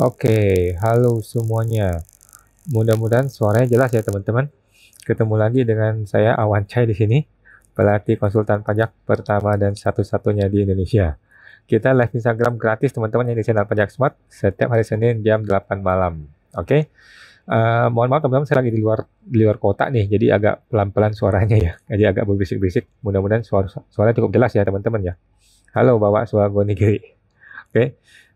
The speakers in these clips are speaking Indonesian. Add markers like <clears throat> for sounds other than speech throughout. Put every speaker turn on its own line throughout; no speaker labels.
Oke, halo semuanya. Mudah-mudahan suaranya jelas ya teman-teman. Ketemu lagi dengan saya Awan Chai di sini, pelatih konsultan pajak pertama dan satu-satunya di Indonesia. Kita live Instagram gratis teman-teman yang di channel Pajak Smart setiap hari Senin jam 8 malam. Oke. Uh, mohon maaf teman-teman, saya lagi di luar di luar kota nih, jadi agak pelan-pelan suaranya ya, <laughs> jadi agak berbisik-bisik. Mudah-mudahan suara suaranya cukup jelas ya teman-teman ya. Halo, bawa suara Gonigiri. Oke. Okay.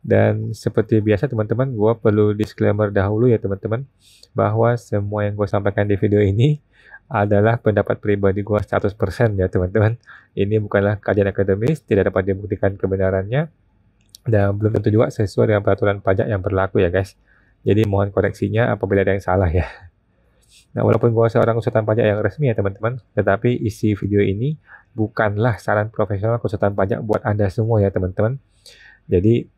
Dan seperti biasa teman-teman, gue perlu disclaimer dahulu ya teman-teman, bahwa semua yang gue sampaikan di video ini adalah pendapat pribadi gue 100% ya teman-teman. Ini bukanlah kajian akademis, tidak dapat dibuktikan kebenarannya, dan belum tentu juga sesuai dengan peraturan pajak yang berlaku ya guys. Jadi mohon koreksinya apabila ada yang salah ya. Nah, walaupun gue seorang konsultan pajak yang resmi ya teman-teman, tetapi isi video ini bukanlah saran profesional konsultan pajak buat Anda semua ya teman-teman. Jadi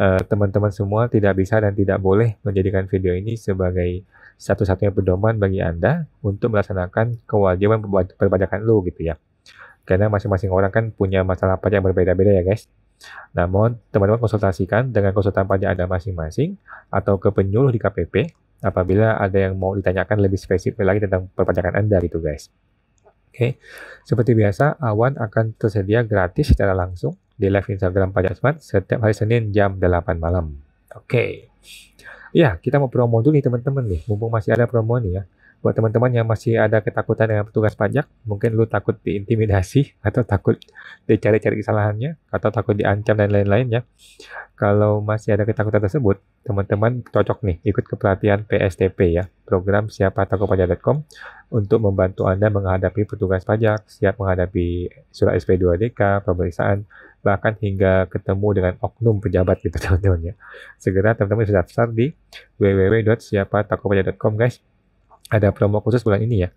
Eh, teman-teman uh, semua tidak bisa dan tidak boleh menjadikan video ini sebagai satu-satunya pedoman bagi Anda untuk melaksanakan kewajiban perpajakan lu gitu ya. Karena masing-masing orang kan punya masalah pajak berbeda-beda ya guys. Namun, teman-teman konsultasikan dengan konsultan pajak Anda masing-masing atau ke penyuluh di KPP apabila ada yang mau ditanyakan lebih spesifik lagi tentang perpajakan Anda gitu guys. Oke, okay. seperti biasa, awan akan tersedia gratis secara langsung di live Instagram Pajak Smart setiap hari Senin jam 8 malam. Oke. Okay. Ya, kita mau promo dulu nih teman-teman nih. Mumpung masih ada promo nih ya. Buat teman-teman yang masih ada ketakutan dengan petugas pajak, mungkin lu takut diintimidasi <laughs> atau takut dicari-cari kesalahannya atau takut diancam dan lain-lain ya. Kalau masih ada ketakutan tersebut, teman-teman cocok nih ikut ke pelatihan PSTP ya, program siapa takut pajak.com untuk membantu Anda menghadapi petugas pajak, siap menghadapi surat SP2DK, pemeriksaan, bahkan hingga ketemu dengan oknum pejabat gitu <laughs> teman-teman ya. Segera teman-teman bisa daftar di www.siapatakopedia.com guys. Ada promo khusus bulan ini ya.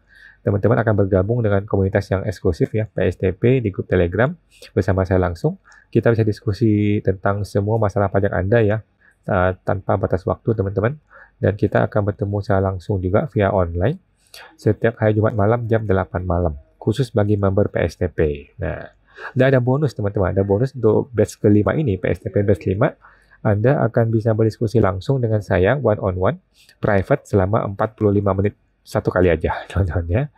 Teman-teman akan bergabung dengan komunitas yang eksklusif ya, PSTP di grup Telegram bersama saya langsung. Kita bisa diskusi tentang semua masalah pajak Anda ya, tanpa batas waktu teman-teman. Dan kita akan bertemu secara langsung juga via online setiap hari Jumat malam jam 8 malam, khusus bagi member PSTP. Nah, dan ada bonus teman-teman, ada bonus untuk batch kelima ini, PSTP batch kelima. Anda akan bisa berdiskusi langsung dengan saya one on one private selama 45 menit satu kali aja teman-teman <laughs> ya.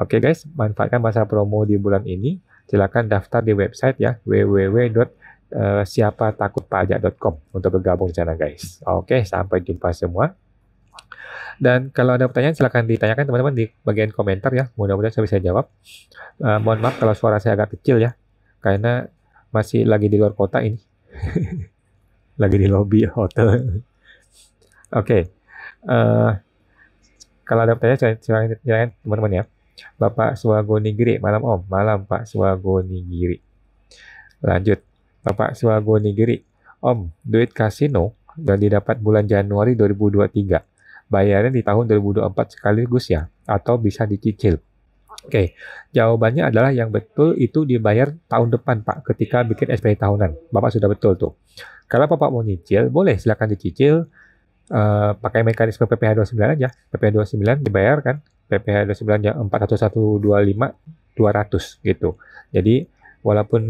Oke guys, manfaatkan masa promo di bulan ini. Silakan daftar di website ya www.siapatakutpajak.com eh, untuk bergabung di sana guys. Oke, sampai jumpa semua. Dan kalau ada pertanyaan silahkan ditanyakan teman-teman di bagian komentar ya. Mudah-mudahan saya bisa jawab. Uh, mohon maaf kalau suara saya agak kecil ya. Karena masih lagi di luar kota ini. <laughs> lagi di lobby hotel. <laughs> Oke. okay. Uh, eh, kalau ada pertanyaan silahkan ditanyakan teman-teman ya. Bapak Suwagonigiri, malam Om. Malam Pak Suwagonigiri. Lanjut. Bapak Suwagonigiri, Om, duit kasino dan didapat bulan Januari 2023 bayarnya di tahun 2024 sekaligus ya, atau bisa dicicil. Oke, jawabannya adalah yang betul itu dibayar tahun depan Pak ketika bikin SPT tahunan. Bapak sudah betul tuh. Kalau Bapak mau nyicil, boleh silakan dicicil uh, pakai mekanisme PPh 29 aja. PPh 29 dibayar kan? PPh 29 ya 41125 200 gitu. Jadi walaupun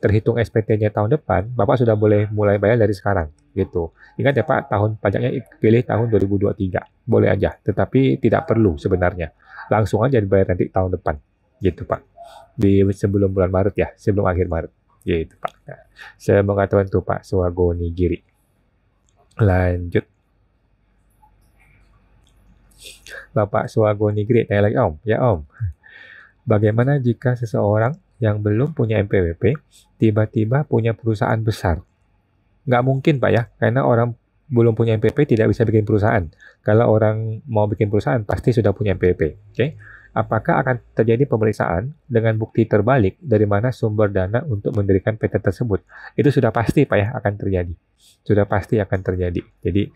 terhitung SPT-nya tahun depan, Bapak sudah boleh mulai bayar dari sekarang gitu. Ingat ya Pak, tahun pajaknya pilih tahun 2023. Boleh aja, tetapi tidak perlu sebenarnya. Langsung aja dibayar nanti tahun depan gitu Pak. Di sebelum bulan Maret ya, sebelum akhir Maret. Gitu Pak. Nah, saya mengatakan tuh Pak Suwago Nigiri. Lanjut. Bapak Suwago Nigiri, tanya lagi Om. Ya Om. Bagaimana jika seseorang yang belum punya MPWP tiba-tiba punya perusahaan besar. Nggak mungkin Pak ya, karena orang belum punya NPWP tidak bisa bikin perusahaan. Kalau orang mau bikin perusahaan pasti sudah punya NPWP. Oke. Okay? Apakah akan terjadi pemeriksaan dengan bukti terbalik dari mana sumber dana untuk mendirikan PT tersebut? Itu sudah pasti Pak ya akan terjadi sudah pasti akan terjadi. Jadi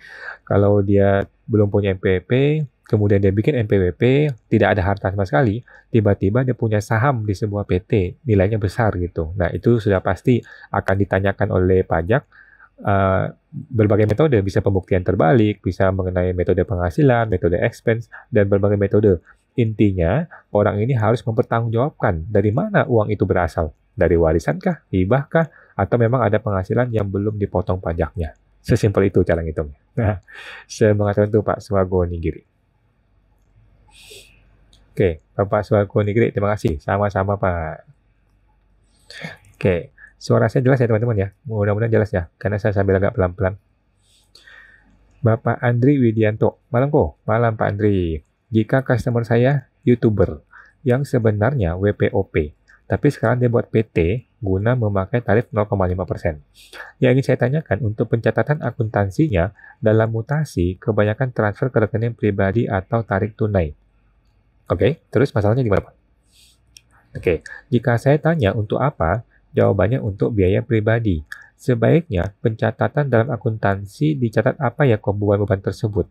kalau dia belum punya MPWP, kemudian dia bikin MPWP, tidak ada harta sama sekali, tiba-tiba dia punya saham di sebuah PT, nilainya besar gitu. Nah itu sudah pasti akan ditanyakan oleh pajak, Uh, berbagai metode bisa pembuktian terbalik, bisa mengenai metode penghasilan, metode expense, dan berbagai metode. Intinya, orang ini harus mempertanggungjawabkan dari mana uang itu berasal. Dari warisankah, hibahkah? atau memang ada penghasilan yang belum dipotong pajaknya. Sesimpel itu cara ngitungnya. Nah, semangat itu Pak Swago Nigiri. Oke, Bapak Swago Nigiri, terima kasih. Sama-sama Pak. Oke, suara saya jelas ya teman-teman ya. Mudah-mudahan jelas ya, karena saya sambil agak pelan-pelan. Bapak Andri Widianto, malam kok, malam Pak Andri. Jika customer saya YouTuber yang sebenarnya WPOP tapi sekarang dia buat PT guna memakai tarif 0,5%. Yang ingin saya tanyakan, untuk pencatatan akuntansinya, dalam mutasi, kebanyakan transfer ke rekening pribadi atau tarik tunai. Oke, okay, terus masalahnya di mana, Pak? Oke, okay, jika saya tanya untuk apa, jawabannya untuk biaya pribadi. Sebaiknya pencatatan dalam akuntansi dicatat apa ya kebutuhan beban tersebut.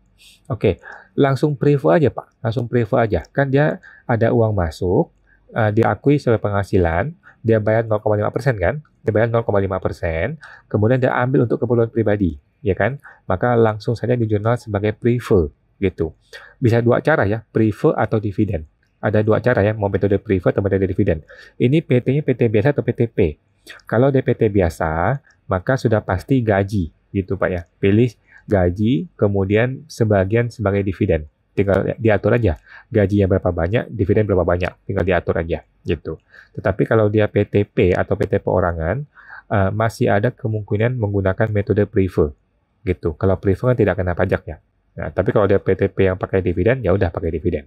Oke, langsung prevo aja Pak, langsung prevo aja. Kan dia ada uang masuk, uh, diakui sebagai penghasilan, dia bayar 0,5 persen kan? Dia bayar 0,5 persen, kemudian dia ambil untuk keperluan pribadi, ya kan? Maka langsung saja di jurnal sebagai prefer gitu. Bisa dua cara ya, prefer atau dividen. Ada dua cara ya, mau metode prefer atau metode dividen. Ini PT-nya PT biasa atau PTP. Kalau DPT biasa, maka sudah pasti gaji gitu Pak ya. Pilih gaji, kemudian sebagian sebagai dividen tinggal diatur aja gaji gajinya berapa banyak dividen berapa banyak tinggal diatur aja gitu tetapi kalau dia PTP atau PT perorangan uh, eh, masih ada kemungkinan menggunakan metode prefer gitu kalau prefer kan tidak kena pajaknya nah tapi kalau dia PTP yang pakai dividen ya udah pakai dividen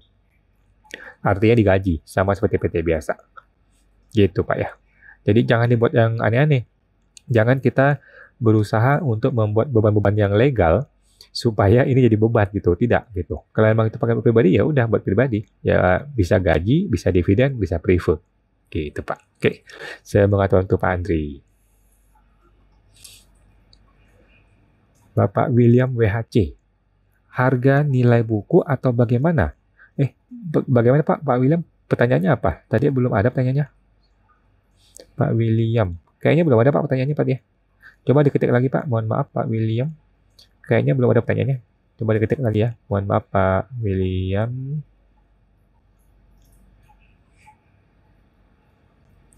artinya digaji sama seperti PT biasa gitu pak ya jadi jangan dibuat yang aneh-aneh jangan kita berusaha untuk membuat beban-beban yang legal supaya ini jadi beban gitu tidak gitu kalau memang itu pakai pribadi ya udah buat pribadi ya bisa gaji bisa dividen bisa prefer gitu pak oke saya mengatakan untuk pak Andri Bapak William WHC harga nilai buku atau bagaimana eh bagaimana pak pak William pertanyaannya apa tadi belum ada pertanyaannya Pak William kayaknya belum ada pak pertanyaannya pak ya coba diketik lagi pak mohon maaf Pak William Kayaknya belum ada pertanyaannya. Coba diketik lagi ya. Mohon maaf Pak William.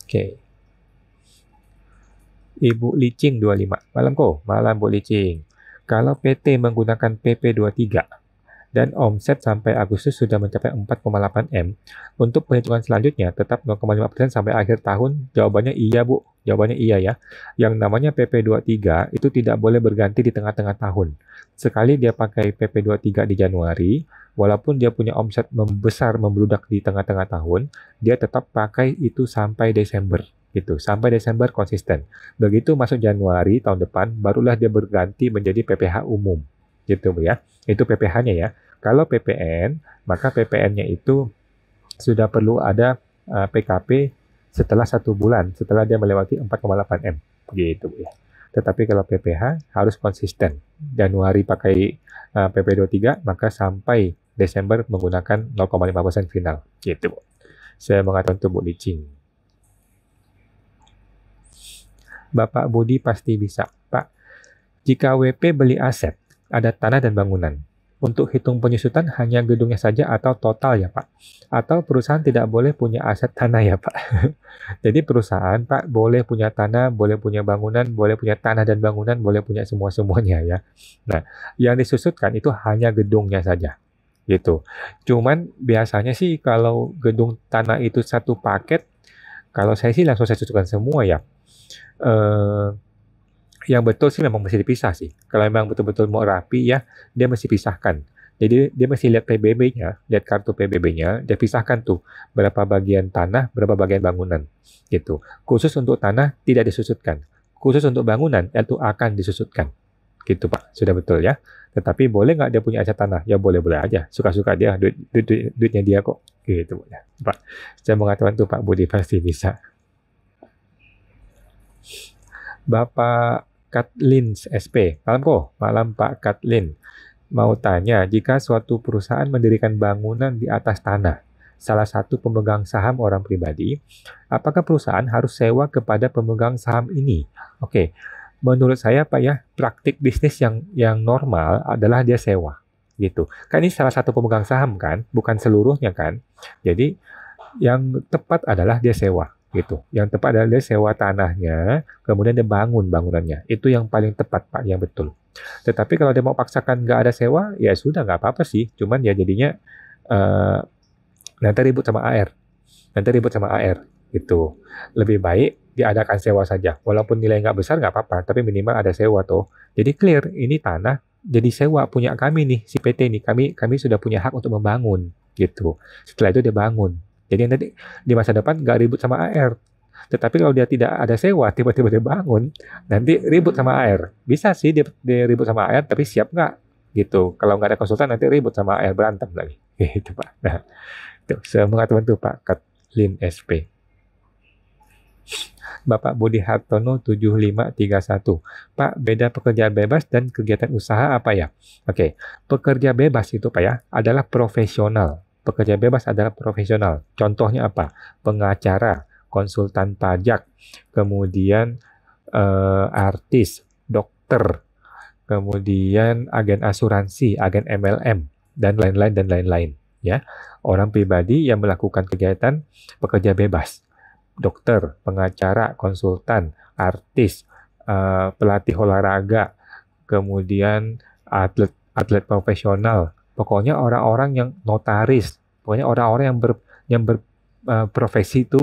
Oke. Okay. Ibu Licing 25. Malam kok, malam Bu Licing. Kalau PT menggunakan PP 23, dan omset sampai Agustus sudah mencapai 4,8 M. Untuk perhitungan selanjutnya tetap 0,5% sampai akhir tahun. Jawabannya iya, Bu. Jawabannya iya ya. Yang namanya PP23 itu tidak boleh berganti di tengah-tengah tahun. Sekali dia pakai PP23 di Januari, walaupun dia punya omset membesar membludak di tengah-tengah tahun, dia tetap pakai itu sampai Desember gitu sampai Desember konsisten. Begitu masuk Januari tahun depan barulah dia berganti menjadi PPH umum gitu ya. Itu PPh-nya ya. Kalau PPN, maka PPN-nya itu sudah perlu ada uh, eh, PKP setelah satu bulan, setelah dia melewati 4,8 M, gitu ya. Tetapi kalau PPH harus konsisten. Januari pakai eh, uh, PP23, maka sampai Desember menggunakan 0,5% final, gitu. Saya mengatakan bu licin. Bapak Budi pasti bisa. Pak, jika WP beli aset, ada tanah dan bangunan. Untuk hitung penyusutan hanya gedungnya saja atau total ya Pak. Atau perusahaan tidak boleh punya aset tanah ya Pak. <laughs> Jadi perusahaan Pak boleh punya tanah, boleh punya bangunan, boleh punya tanah dan bangunan, boleh punya semua-semuanya ya. Nah, yang disusutkan itu hanya gedungnya saja gitu. Cuman biasanya sih kalau gedung tanah itu satu paket, kalau saya sih langsung saya susutkan semua ya. Eh, yang betul sih memang mesti dipisah sih. Kalau memang betul-betul mau rapi ya, dia mesti pisahkan. Jadi dia mesti lihat PBB-nya, lihat kartu PBB-nya, dia pisahkan tuh berapa bagian tanah, berapa bagian bangunan gitu. Khusus untuk tanah tidak disusutkan. Khusus untuk bangunan itu akan disusutkan. Gitu Pak, sudah betul ya. Tetapi boleh nggak dia punya aset tanah? Ya boleh-boleh aja, suka-suka dia, duit, duit, duit, duitnya dia kok. Gitu ya. Pak, saya mengatakan tuh Pak Budi pasti bisa. Bapak Katlin SP. Malam kok, malam Pak Katlin. Mau tanya, jika suatu perusahaan mendirikan bangunan di atas tanah, salah satu pemegang saham orang pribadi, apakah perusahaan harus sewa kepada pemegang saham ini? Oke, menurut saya Pak ya, praktik bisnis yang yang normal adalah dia sewa gitu. Kan ini salah satu pemegang saham kan, bukan seluruhnya kan. Jadi yang tepat adalah dia sewa gitu. Yang tepat adalah dia sewa tanahnya, kemudian dia bangun bangunannya. Itu yang paling tepat Pak, yang betul. Tetapi kalau dia mau paksakan nggak ada sewa, ya sudah nggak apa-apa sih. Cuman ya jadinya uh, nanti ribut sama AR, nanti ribut sama AR gitu. Lebih baik diadakan sewa saja. Walaupun nilai nggak besar nggak apa-apa, tapi minimal ada sewa tuh. Jadi clear, ini tanah jadi sewa punya kami nih si PT ini kami kami sudah punya hak untuk membangun gitu setelah itu dia bangun jadi nanti di masa depan nggak ribut sama AR. Tetapi kalau dia tidak ada sewa, tiba-tiba dia bangun, nanti ribut sama AR. Bisa sih dia, dia ribut sama AR, tapi siap nggak? gitu. Kalau nggak ada konsultan nanti ribut sama AR berantem lagi. <laughs> Gitu Pak. Nah, itu semangat tuh Pak Katlin SP. Bapak Budi Hartono 7531. Pak, beda pekerjaan bebas dan kegiatan usaha apa ya? Oke, pekerja bebas itu Pak ya adalah profesional Pekerja bebas adalah profesional. Contohnya apa? Pengacara, konsultan pajak, kemudian eh, artis, dokter, kemudian agen asuransi, agen MLM, dan lain-lain dan lain-lain. Ya, orang pribadi yang melakukan kegiatan pekerja bebas, dokter, pengacara, konsultan, artis, eh, pelatih olahraga, kemudian atlet atlet profesional, pokoknya orang-orang yang notaris, pokoknya orang-orang yang ber, yang berprofesi eh, uh, itu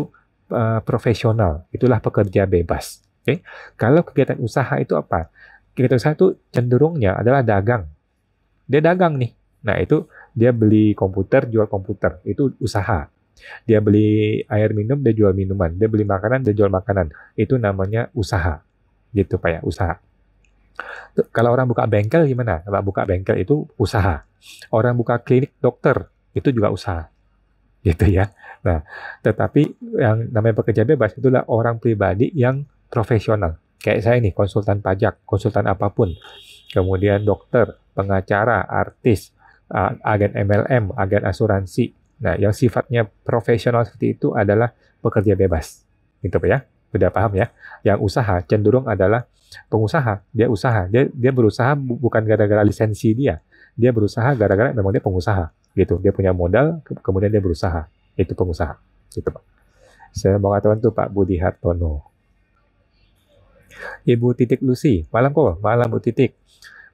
uh, profesional, itulah pekerja bebas. Oke, okay? kalau kegiatan usaha itu apa? Kegiatan usaha itu cenderungnya adalah dagang. Dia dagang nih. Nah itu dia beli komputer, jual komputer, itu usaha. Dia beli air minum, dia jual minuman. Dia beli makanan, dia jual makanan. Itu namanya usaha. Gitu Pak ya, usaha. Kalau orang buka bengkel gimana? Kalau buka bengkel itu usaha. Orang buka klinik dokter itu juga usaha. Gitu ya. Nah, tetapi yang namanya pekerja bebas itulah orang pribadi yang profesional. Kayak saya nih, konsultan pajak, konsultan apapun. Kemudian dokter, pengacara, artis, agen MLM, agen asuransi. Nah, yang sifatnya profesional seperti itu adalah pekerja bebas. Gitu ya udah paham ya. Yang usaha cenderung adalah pengusaha, dia usaha, dia dia berusaha bukan gara-gara lisensi dia, dia berusaha gara-gara memang dia pengusaha gitu, dia punya modal ke kemudian dia berusaha, itu pengusaha gitu Pak. Saya mau katakan tuh Pak Budi Hartono. Ibu Titik Lucy, malam kok, malam Bu Titik.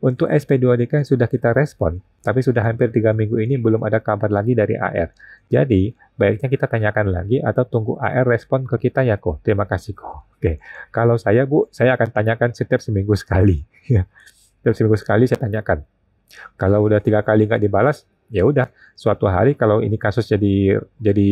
Untuk SP2DK kan sudah kita respon, tapi sudah hampir tiga minggu ini belum ada kabar lagi dari AR. Jadi, baiknya kita tanyakan lagi atau tunggu AR respon ke kita ya, kok. Terima kasih, kok. Oke, kalau saya, Bu, saya akan tanyakan setiap seminggu sekali. Ya. setiap seminggu sekali saya tanyakan. Kalau udah tiga kali nggak dibalas, ya udah. Suatu hari kalau ini kasus jadi jadi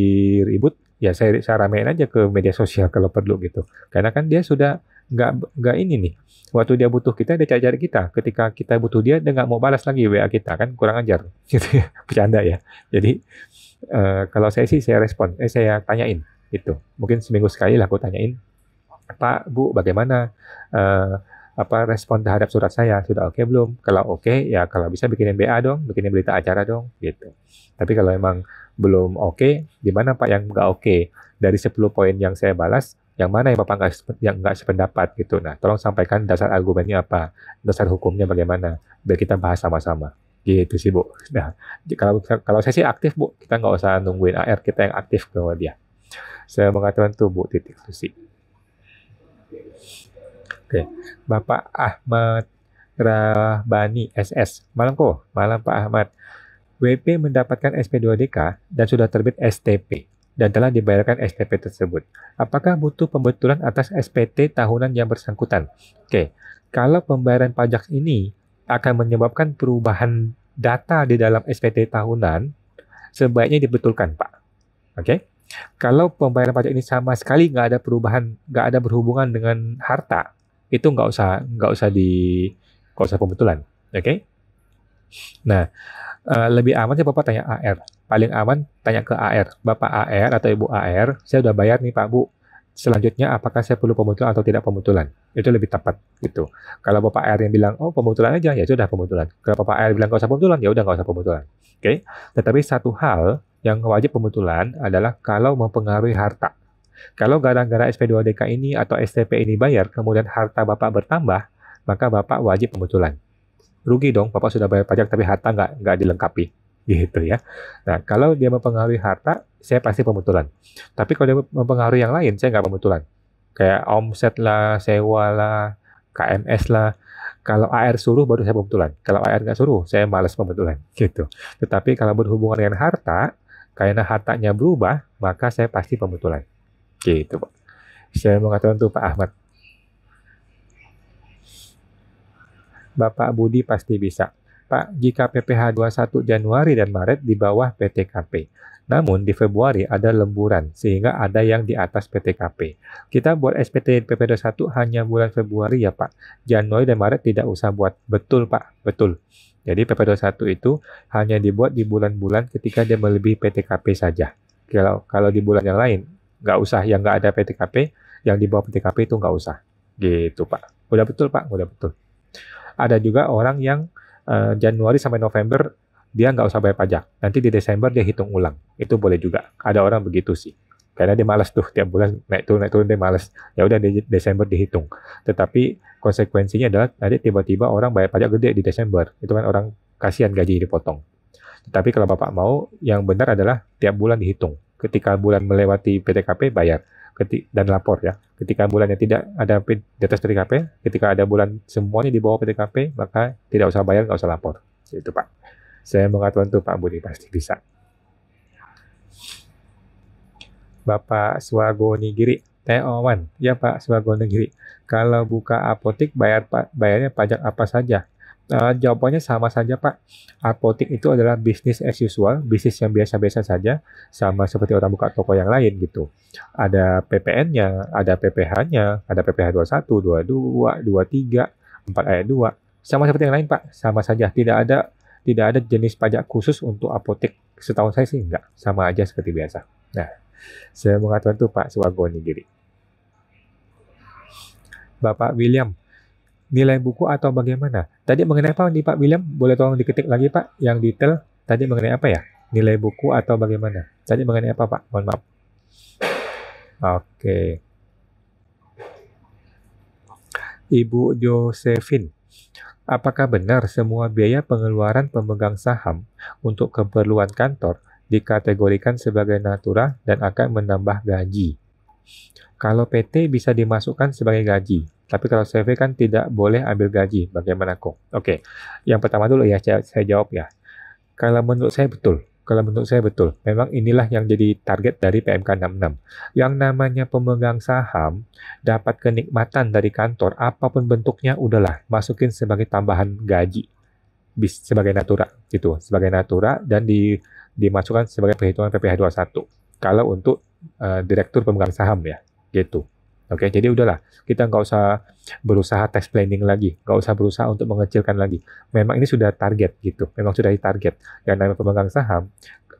ribut, ya saya, saya ramein aja ke media sosial kalau perlu gitu. Karena kan dia sudah nggak nggak ini nih waktu dia butuh kita dia cari-cari kita ketika kita butuh dia dia nggak mau balas lagi wa kita kan kurang ajar <laughs> gitu ya bercanda ya jadi uh, kalau saya sih saya respon eh saya tanyain itu mungkin seminggu sekali lah aku tanyain pak bu bagaimana uh, apa respon terhadap surat saya sudah oke okay belum kalau oke okay, ya kalau bisa bikinin BA dong bikinin berita acara dong gitu tapi kalau emang belum oke okay, gimana pak yang nggak oke okay? dari 10 poin yang saya balas yang mana yang Bapak nggak yang nggak sependapat gitu. Nah, tolong sampaikan dasar argumennya apa, dasar hukumnya bagaimana, biar kita bahas sama-sama. Gitu sih Bu. Nah, kalau kalau saya sih aktif Bu, kita nggak usah nungguin AR, kita yang aktif ke dia. Saya mengatakan tuh Bu titik susi. Oke, Bapak Ahmad Rahbani SS. Malam kok, malam Pak Ahmad. WP mendapatkan SP2DK dan sudah terbit STP dan telah dibayarkan STP tersebut. Apakah butuh pembetulan atas SPT tahunan yang bersangkutan? Oke, kalau pembayaran pajak ini akan menyebabkan perubahan data di dalam SPT tahunan, sebaiknya dibetulkan, Pak. Oke. Kalau pembayaran pajak ini sama sekali nggak ada perubahan, nggak ada berhubungan dengan harta, itu nggak usah nggak usah di nggak usah pembetulan, oke? Nah, eh, lebih aman sih bapak tanya AR paling aman tanya ke AR. Bapak AR atau Ibu AR, saya sudah bayar nih Pak Bu. Selanjutnya apakah saya perlu pemutulan atau tidak pemutulan? Itu lebih tepat gitu. Kalau Bapak AR yang bilang, "Oh, pemutulan aja." Ya sudah pemutulan. Kalau Bapak AR bilang nggak usah pemutulan, ya udah nggak usah pemutulan. Oke. Okay? Tetapi satu hal yang wajib pemutulan adalah kalau mempengaruhi harta. Kalau gara-gara SP2DK ini atau STP ini bayar, kemudian harta Bapak bertambah, maka Bapak wajib pemutulan. Rugi dong, Bapak sudah bayar pajak tapi harta nggak, nggak dilengkapi gitu ya. Nah, kalau dia mempengaruhi harta, saya pasti pembetulan. Tapi kalau dia mempengaruhi yang lain, saya nggak pembetulan. Kayak omset lah, sewa lah, KMS lah. Kalau AR suruh baru saya pembetulan. Kalau AR nggak suruh, saya males pembetulan. <laughs> Gitu. Tetapi kalau berhubungan dengan harta, karena hartanya berubah, maka saya pasti pembetulan. Gitu, Pak. Saya mengatakan itu Pak Ahmad. Bapak Budi pasti bisa. Pak jika PPh 21 Januari dan Maret di bawah PTKP. Namun di Februari ada lemburan sehingga ada yang di atas PTKP. Kita buat SPT PP21 hanya bulan Februari ya Pak. Januari dan Maret tidak usah buat. Betul Pak, betul. Jadi PP21 itu hanya dibuat di bulan-bulan ketika dia melebihi PTKP saja. Kalau kalau di bulan yang lain nggak usah yang nggak ada PTKP, yang di bawah PTKP itu nggak usah. Gitu Pak. Udah betul Pak, udah betul. Ada juga orang yang uh, Januari sampai November dia nggak usah bayar pajak. Nanti di Desember dia hitung ulang. Itu boleh juga. Ada orang begitu sih. Karena dia malas tuh tiap bulan naik turun naik turun dia malas. Ya udah di Desember dihitung. Tetapi konsekuensinya adalah nanti tiba-tiba orang bayar pajak gede di Desember. Itu kan orang kasihan gaji dipotong. Tetapi kalau Bapak mau, yang benar adalah tiap bulan dihitung. Ketika bulan melewati PTKP bayar dan lapor ya. Ketika bulannya tidak ada di atas PTKP, ketika ada bulan semuanya di bawah PTKP, maka tidak usah bayar, nggak usah lapor. Itu Pak. Saya mengatakan itu Pak Budi, pasti bisa. Bapak Giri, TO1. Ya Pak giri kalau buka apotek bayar bayarnya pajak apa saja? Nah, jawabannya sama saja Pak. Apotek itu adalah bisnis as usual, bisnis yang biasa-biasa saja, sama seperti orang buka toko yang lain gitu. Ada PPN-nya, ada PPH-nya, ada PPH 21, 22, 23, 4 ayat 2. Sama seperti yang lain Pak, sama saja. Tidak ada tidak ada jenis pajak khusus untuk apotek. Setahun saya sih enggak, sama aja seperti biasa. Nah, saya mengatakan itu Pak Suwagoni diri. Bapak William, nilai buku atau bagaimana? Tadi mengenai apa nih Pak William? Boleh tolong diketik lagi Pak yang detail tadi mengenai apa ya? Nilai buku atau bagaimana? Tadi mengenai apa Pak? Mohon maaf. Oke. Okay. Ibu Josephine, apakah benar semua biaya pengeluaran pemegang saham untuk keperluan kantor dikategorikan sebagai natura dan akan menambah gaji? Kalau PT bisa dimasukkan sebagai gaji, tapi kalau survei kan tidak boleh ambil gaji, bagaimana kok? Oke, yang pertama dulu ya saya, saya jawab ya. Kalau menurut saya betul, kalau menurut saya betul. Memang inilah yang jadi target dari PMK 66. Yang namanya pemegang saham dapat kenikmatan dari kantor apapun bentuknya udahlah masukin sebagai tambahan gaji bis sebagai natura gitu, sebagai natura dan di dimasukkan sebagai perhitungan PPh 21 kalau untuk uh, direktur pemegang saham ya gitu. Oke, jadi udahlah, kita nggak usah berusaha tax planning lagi, nggak usah berusaha untuk mengecilkan lagi. Memang ini sudah target gitu, memang sudah target. Dan namanya pemegang saham,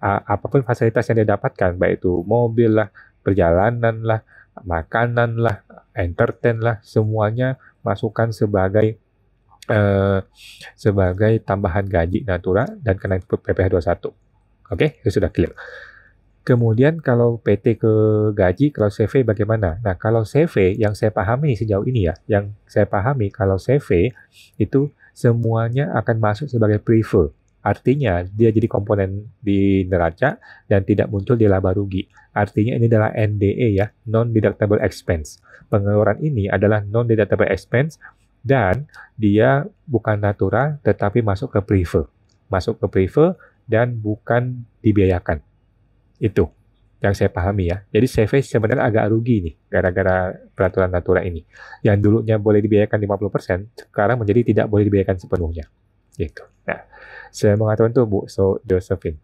apapun fasilitas yang dia dapatkan, baik itu mobil lah, perjalanan lah, makanan lah, entertain lah, semuanya masukkan sebagai eh, sebagai tambahan gaji natura dan kena PPh 21. Oke, itu sudah clear. Kemudian kalau PT ke gaji, kalau CV bagaimana? Nah, kalau CV yang saya pahami sejauh ini ya, yang saya pahami kalau CV itu semuanya akan masuk sebagai prefer. Artinya dia jadi komponen di neraca dan tidak muncul di laba rugi. Artinya ini adalah NDE ya, non deductible expense. Pengeluaran ini adalah non deductible expense dan dia bukan natural tetapi masuk ke prefer. Masuk ke prefer dan bukan dibiayakan. Itu yang saya pahami ya. Jadi CV sebenarnya agak rugi nih gara-gara peraturan Natura ini. Yang dulunya boleh dibiayakan 50%, sekarang menjadi tidak boleh dibiayakan sepenuhnya. Gitu. Nah, saya mengatakan itu Bu So Josephine.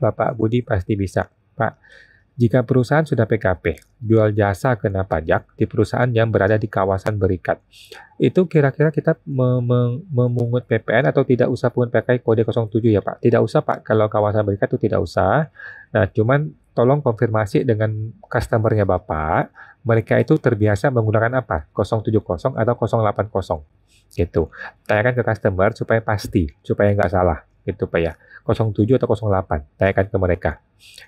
Bapak Budi pasti bisa. Pak, jika perusahaan sudah PKP, jual jasa kena pajak di perusahaan yang berada di kawasan berikat. Itu kira-kira kita mem memungut PPN atau tidak usah pun PKI kode 07 ya Pak? Tidak usah Pak, kalau kawasan berikat itu tidak usah. Nah, cuman tolong konfirmasi dengan customernya Bapak, mereka itu terbiasa menggunakan apa? 070 atau 080 gitu. Tanyakan ke customer supaya pasti, supaya nggak salah gitu Pak ya. 07 atau 08, tanyakan ke mereka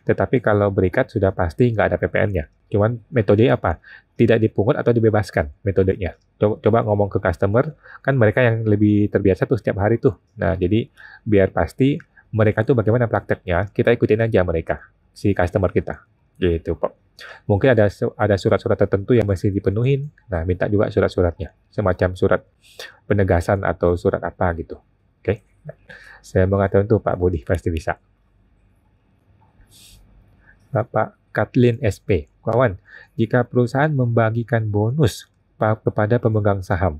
tetapi kalau berikat sudah pasti nggak ada PPN-nya. Cuman metode apa? Tidak dipungut atau dibebaskan metodenya. Coba, ngomong ke customer, kan mereka yang lebih terbiasa tuh setiap hari tuh. Nah, jadi biar pasti mereka tuh bagaimana prakteknya, kita ikutin aja mereka, si customer kita. Gitu, kok. Mungkin ada ada surat-surat tertentu yang masih dipenuhin. Nah, minta juga surat-suratnya. Semacam surat penegasan atau surat apa gitu. Oke. Okay? Saya mengatakan itu Pak Budi pasti bisa. Bapak Kathleen SP. Kawan, jika perusahaan membagikan bonus kepada pemegang saham,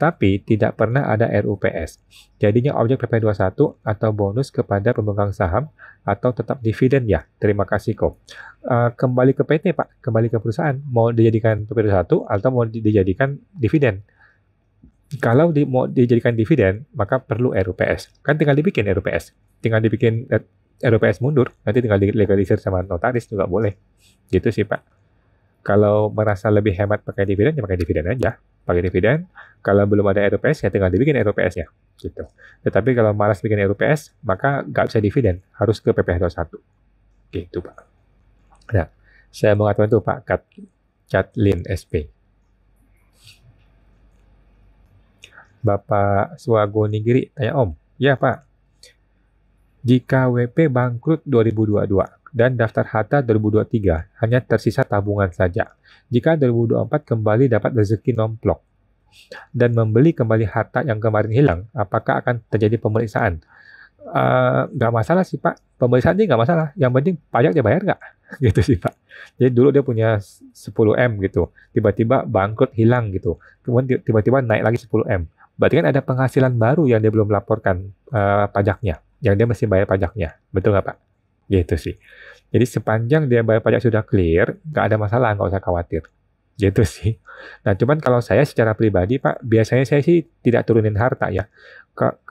tapi tidak pernah ada RUPS. Jadinya objek PP21 atau bonus kepada pemegang saham atau tetap dividen ya. Terima kasih kok. Uh, eh, kembali ke PT Pak, kembali ke perusahaan. Mau dijadikan PP21 atau mau dijadikan dividen? Kalau di, mau dijadikan dividen, maka perlu RUPS. Kan tinggal dibikin RUPS. Tinggal dibikin eh, RUPS mundur, nanti tinggal legalisir sama notaris juga boleh. Gitu sih Pak. Kalau merasa lebih hemat pakai dividen, ya pakai dividen aja. Pakai dividen, kalau belum ada RUPS ya tinggal dibikin rups nya Gitu. Tetapi kalau malas bikin RUPS, maka nggak bisa dividen, harus ke PPh 21. Gitu Pak. Nah, saya mengatakan itu Pak Kat, Katlin SP. Bapak Suwago Nigiri, tanya Om. Ya Pak, jika WP bangkrut 2022 dan daftar harta 2023 hanya tersisa tabungan saja. Jika 2024 kembali dapat rezeki nomplok dan membeli kembali harta yang kemarin hilang, apakah akan terjadi pemeriksaan? Eh, nggak uh, masalah sih pak pemeriksaan sih nggak masalah yang penting pajak dia bayar nggak <laughs> gitu sih pak jadi dulu dia punya 10 m gitu tiba-tiba bangkrut hilang gitu kemudian tiba-tiba naik lagi 10 m berarti kan ada penghasilan baru yang dia belum laporkan uh, pajaknya yang dia masih bayar pajaknya. Betul nggak Pak? Gitu sih. Jadi sepanjang dia bayar pajak sudah clear, nggak ada masalah, nggak usah khawatir. Gitu <laughs> sih. Nah cuman kalau saya secara pribadi Pak, biasanya saya sih tidak turunin harta ya.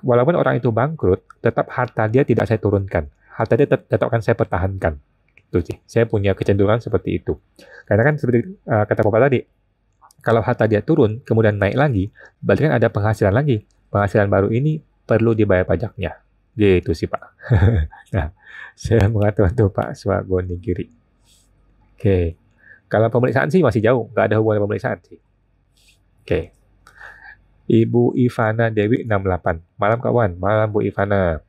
walaupun orang itu bangkrut, tetap harta dia tidak saya turunkan. Harta dia tetap akan saya pertahankan. Gitu sih. Saya punya kecenderungan seperti itu. Karena kan seperti uh, kata Bapak tadi, kalau harta dia turun, kemudian naik lagi, berarti kan ada penghasilan lagi. Penghasilan baru ini perlu dibayar pajaknya. Gitu sih Pak. <laughs> nah, saya mengatakan tuh Pak Swagoni Giri. Oke. Kalau pemeriksaan sih masih jauh, nggak ada hubungan pemeriksaan sih. Oke. Ibu Ivana Dewi 68. Malam kawan, malam Bu Ivana.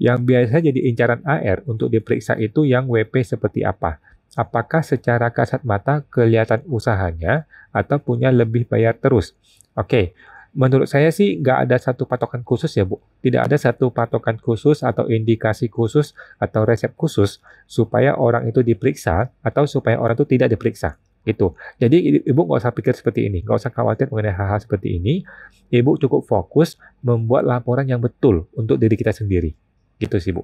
Yang biasa jadi incaran AR untuk diperiksa itu yang WP seperti apa? Apakah secara kasat mata kelihatan usahanya atau punya lebih bayar terus? Oke, okay. Menurut saya sih nggak ada satu patokan khusus ya Bu. Tidak ada satu patokan khusus atau indikasi khusus atau resep khusus supaya orang itu diperiksa atau supaya orang itu tidak diperiksa. Itu. Jadi Ibu nggak usah pikir seperti ini, nggak usah khawatir mengenai hal-hal seperti ini. Ibu cukup fokus membuat laporan yang betul untuk diri kita sendiri. Gitu sih Bu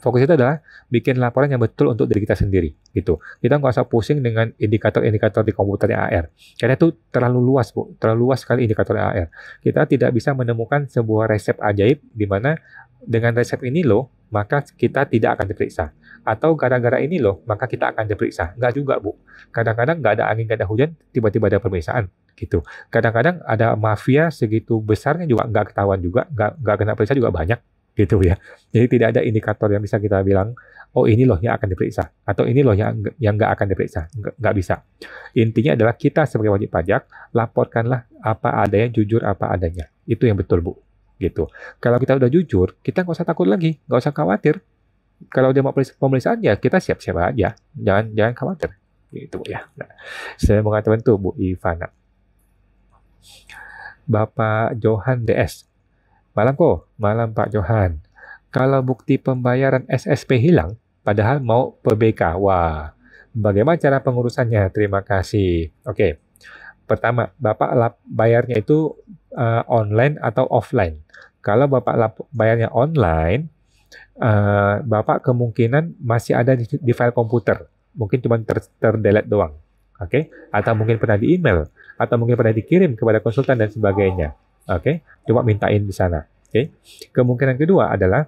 fokus itu adalah bikin laporan yang betul untuk diri kita sendiri gitu kita nggak usah pusing dengan indikator-indikator di komputer AR karena itu terlalu luas bu terlalu luas sekali indikator AR kita tidak bisa menemukan sebuah resep ajaib di mana dengan resep ini loh maka kita tidak akan diperiksa atau gara-gara ini loh maka kita akan diperiksa nggak juga bu kadang-kadang nggak ada angin nggak ada hujan tiba-tiba ada pemeriksaan gitu. Kadang-kadang ada mafia segitu besarnya juga nggak ketahuan juga, nggak nggak kena periksa juga banyak gitu ya. Jadi tidak ada indikator yang bisa kita bilang, oh ini loh yang akan diperiksa, atau ini loh yang yang nggak akan diperiksa, nggak bisa. Intinya adalah kita sebagai wajib pajak laporkanlah apa adanya, jujur apa adanya. Itu yang betul bu, gitu. Kalau kita udah jujur, kita nggak usah takut lagi, nggak usah khawatir. Kalau dia mau pemeriksaan ya kita siap-siap aja, jangan jangan khawatir, gitu ya. Nah, saya mengatakan tuh Bu Ivana. Bapak Johan DS, Malam kok, malam Pak Johan. Kalau bukti pembayaran SSP hilang, padahal mau PBK. Wah, bagaimana cara pengurusannya? Terima kasih. Oke, pertama, Bapak lap bayarnya itu uh, online atau offline. Kalau Bapak lap bayarnya online, uh, Bapak kemungkinan masih ada di, di file komputer. Mungkin cuma ter, terdelete doang. Oke, okay? atau mungkin pernah di email, atau mungkin pernah dikirim kepada konsultan dan sebagainya. Oke, okay? cuma mintain di sana. Okay? Kemungkinan kedua adalah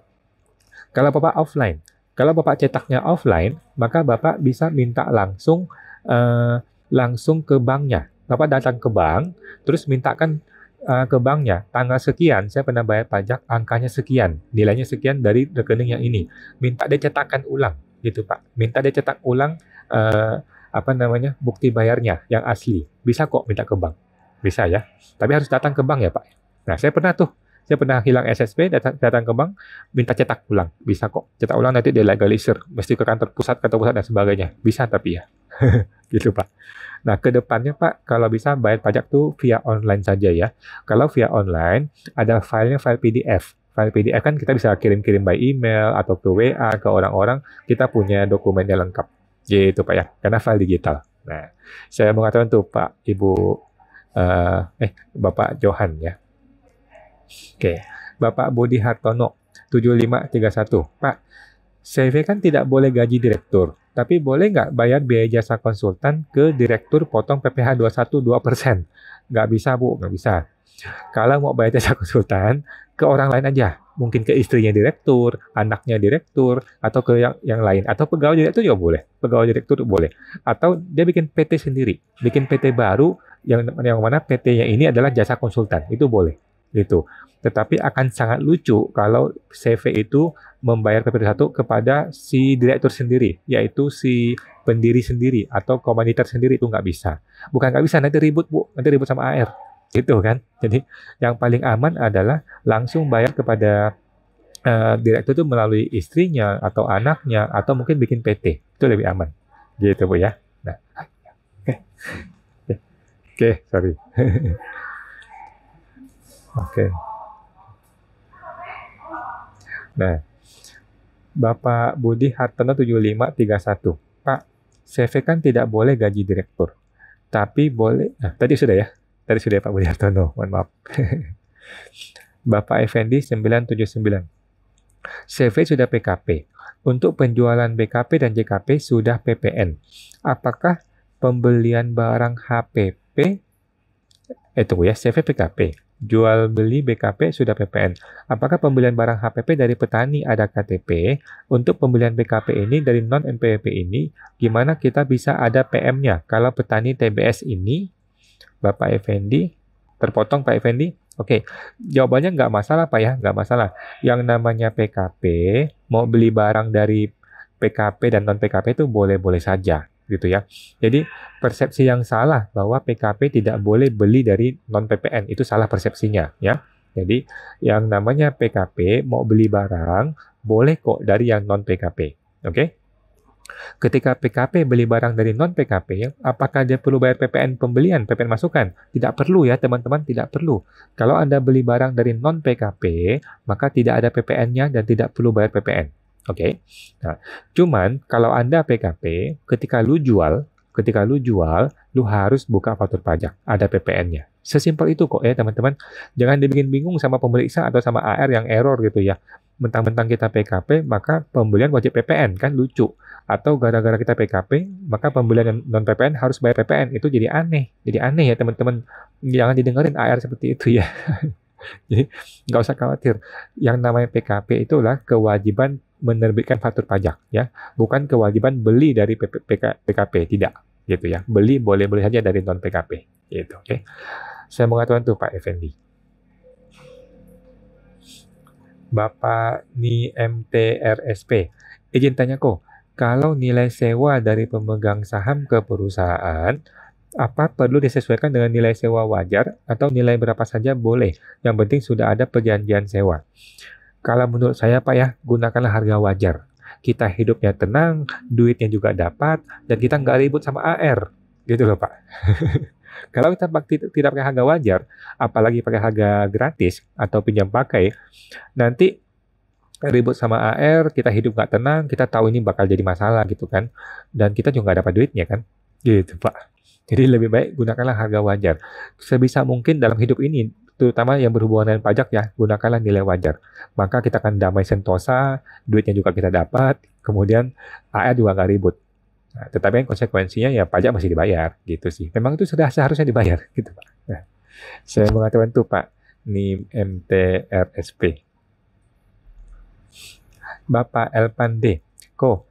kalau Bapak offline. Kalau Bapak cetaknya offline, maka Bapak bisa minta langsung uh, langsung ke banknya. Bapak datang ke bank, terus mintakan uh, ke banknya tanggal sekian saya pernah bayar pajak angkanya sekian, nilainya sekian dari rekening yang ini. Minta dia cetakan ulang gitu, Pak. Minta dia cetak ulang uh, apa namanya? bukti bayarnya yang asli. Bisa kok minta ke bank. Bisa ya. Tapi harus datang ke bank ya Pak. Nah saya pernah tuh, saya pernah hilang SSP, datang, datang ke bank, minta cetak ulang. Bisa kok. Cetak ulang nanti dia legalisir. Mesti ke kantor pusat, kantor pusat dan sebagainya. Bisa tapi ya. <laughs> gitu Pak. Nah, ke depannya Pak, kalau bisa bayar pajak tuh via online saja ya. Kalau via online, ada filenya file PDF. File PDF kan kita bisa kirim-kirim by email atau ke WA ke orang-orang, kita punya dokumennya lengkap. Gitu Pak ya, karena file digital. Nah, saya mengatakan tuh Pak, Ibu uh, eh Bapak Johan ya. Oke, okay. Bapak Budi Hartono 7531. Pak, CV kan tidak boleh gaji direktur, tapi boleh nggak bayar biaya jasa konsultan ke direktur potong PPh 21 2%? Nggak bisa Bu, nggak bisa. Kalau mau bayar jasa konsultan, ke orang lain aja mungkin ke istrinya direktur, anaknya direktur, atau ke yang, yang lain, atau pegawai direktur juga boleh, pegawai direktur boleh, atau dia bikin PT sendiri, bikin PT baru yang yang mana PT-nya ini adalah jasa konsultan, itu boleh, gitu. Tetapi akan sangat lucu kalau CV itu membayar PPT 1 kepada si direktur sendiri, yaitu si pendiri sendiri atau komanditer sendiri itu nggak bisa. Bukan nggak bisa, nanti ribut bu, nanti ribut sama AR gitu kan. Jadi yang paling aman adalah langsung bayar kepada uh, direktur itu melalui istrinya atau anaknya atau mungkin bikin PT. Itu lebih aman. Gitu Bu ya. Nah. Oke. Okay. Oke, okay, sorry. <laughs> Oke. okay. Nah, Bapak Budi Hartono 7531. Pak, CV kan tidak boleh gaji direktur. Tapi boleh, nah tadi sudah ya. Tadi sudah Pak Budi mohon maaf. <laughs> Bapak Effendi 979. CV sudah PKP. Untuk penjualan BKP dan JKP sudah PPN. Apakah pembelian barang HPP eh ya, CV PKP. Jual beli BKP sudah PPN. Apakah pembelian barang HPP dari petani ada KTP? Untuk pembelian BKP ini dari non MPP ini, gimana kita bisa ada PM-nya? Kalau petani TBS ini Bapak Effendi, terpotong Pak Effendi? Oke, jawabannya nggak masalah Pak ya, nggak masalah. Yang namanya PKP, mau beli barang dari PKP dan non PKP itu boleh-boleh saja gitu ya. Jadi persepsi yang salah bahwa PKP tidak boleh beli dari non PPN itu salah persepsinya ya. Jadi yang namanya PKP mau beli barang boleh kok dari yang non PKP. Oke. Okay? Ketika PKP beli barang dari non PKP, apakah dia perlu bayar PPN pembelian, PPN masukan? Tidak perlu ya teman-teman, tidak perlu. Kalau Anda beli barang dari non PKP, maka tidak ada PPN-nya dan tidak perlu bayar PPN. Oke. Okay? Nah, cuman kalau Anda PKP, ketika lu jual, ketika lu jual, lu harus buka faktur pajak, ada PPN-nya. Sesimpel itu kok ya teman-teman. Jangan dibikin bingung sama pemeriksa atau sama AR yang error gitu ya. Mentang-mentang kita PKP, maka pembelian wajib PPN kan lucu atau gara-gara kita PKP maka pembelian non PPN harus bayar PPN itu jadi aneh jadi aneh ya teman-teman jangan didengerin AR seperti itu ya <laughs> jadi nggak usah khawatir yang namanya PKP itulah kewajiban menerbitkan faktur pajak ya bukan kewajiban beli dari PKP tidak gitu ya beli boleh-boleh saja dari non PKP gitu oke okay? saya mengatakan tuh Pak Effendi Bapak Ni MTRSP izin tanya kok kalau nilai sewa dari pemegang saham ke perusahaan, apa perlu disesuaikan dengan nilai sewa wajar atau nilai berapa saja boleh. Yang penting sudah ada perjanjian sewa. Kalau menurut saya Pak ya, gunakanlah harga wajar. Kita hidupnya tenang, duitnya juga dapat, dan kita nggak ribut sama AR. Gitu loh Pak. <laughs> Kalau kita tidak pakai harga wajar, apalagi pakai harga gratis atau pinjam pakai, nanti ribut sama AR, kita hidup nggak tenang, kita tahu ini bakal jadi masalah gitu kan. Dan kita juga nggak dapat duitnya kan. Gitu Pak. Jadi lebih baik gunakanlah harga wajar. Sebisa mungkin dalam hidup ini, terutama yang berhubungan dengan pajak ya, gunakanlah nilai wajar. Maka kita akan damai sentosa, duitnya juga kita dapat, kemudian AR juga nggak ribut. Nah, tetapi konsekuensinya ya pajak masih dibayar gitu sih. Memang itu sudah seharusnya dibayar <laughs> gitu Pak. Nah, saya mengatakan itu Pak, NIM MTRSP. Bapak Elpande. Ko,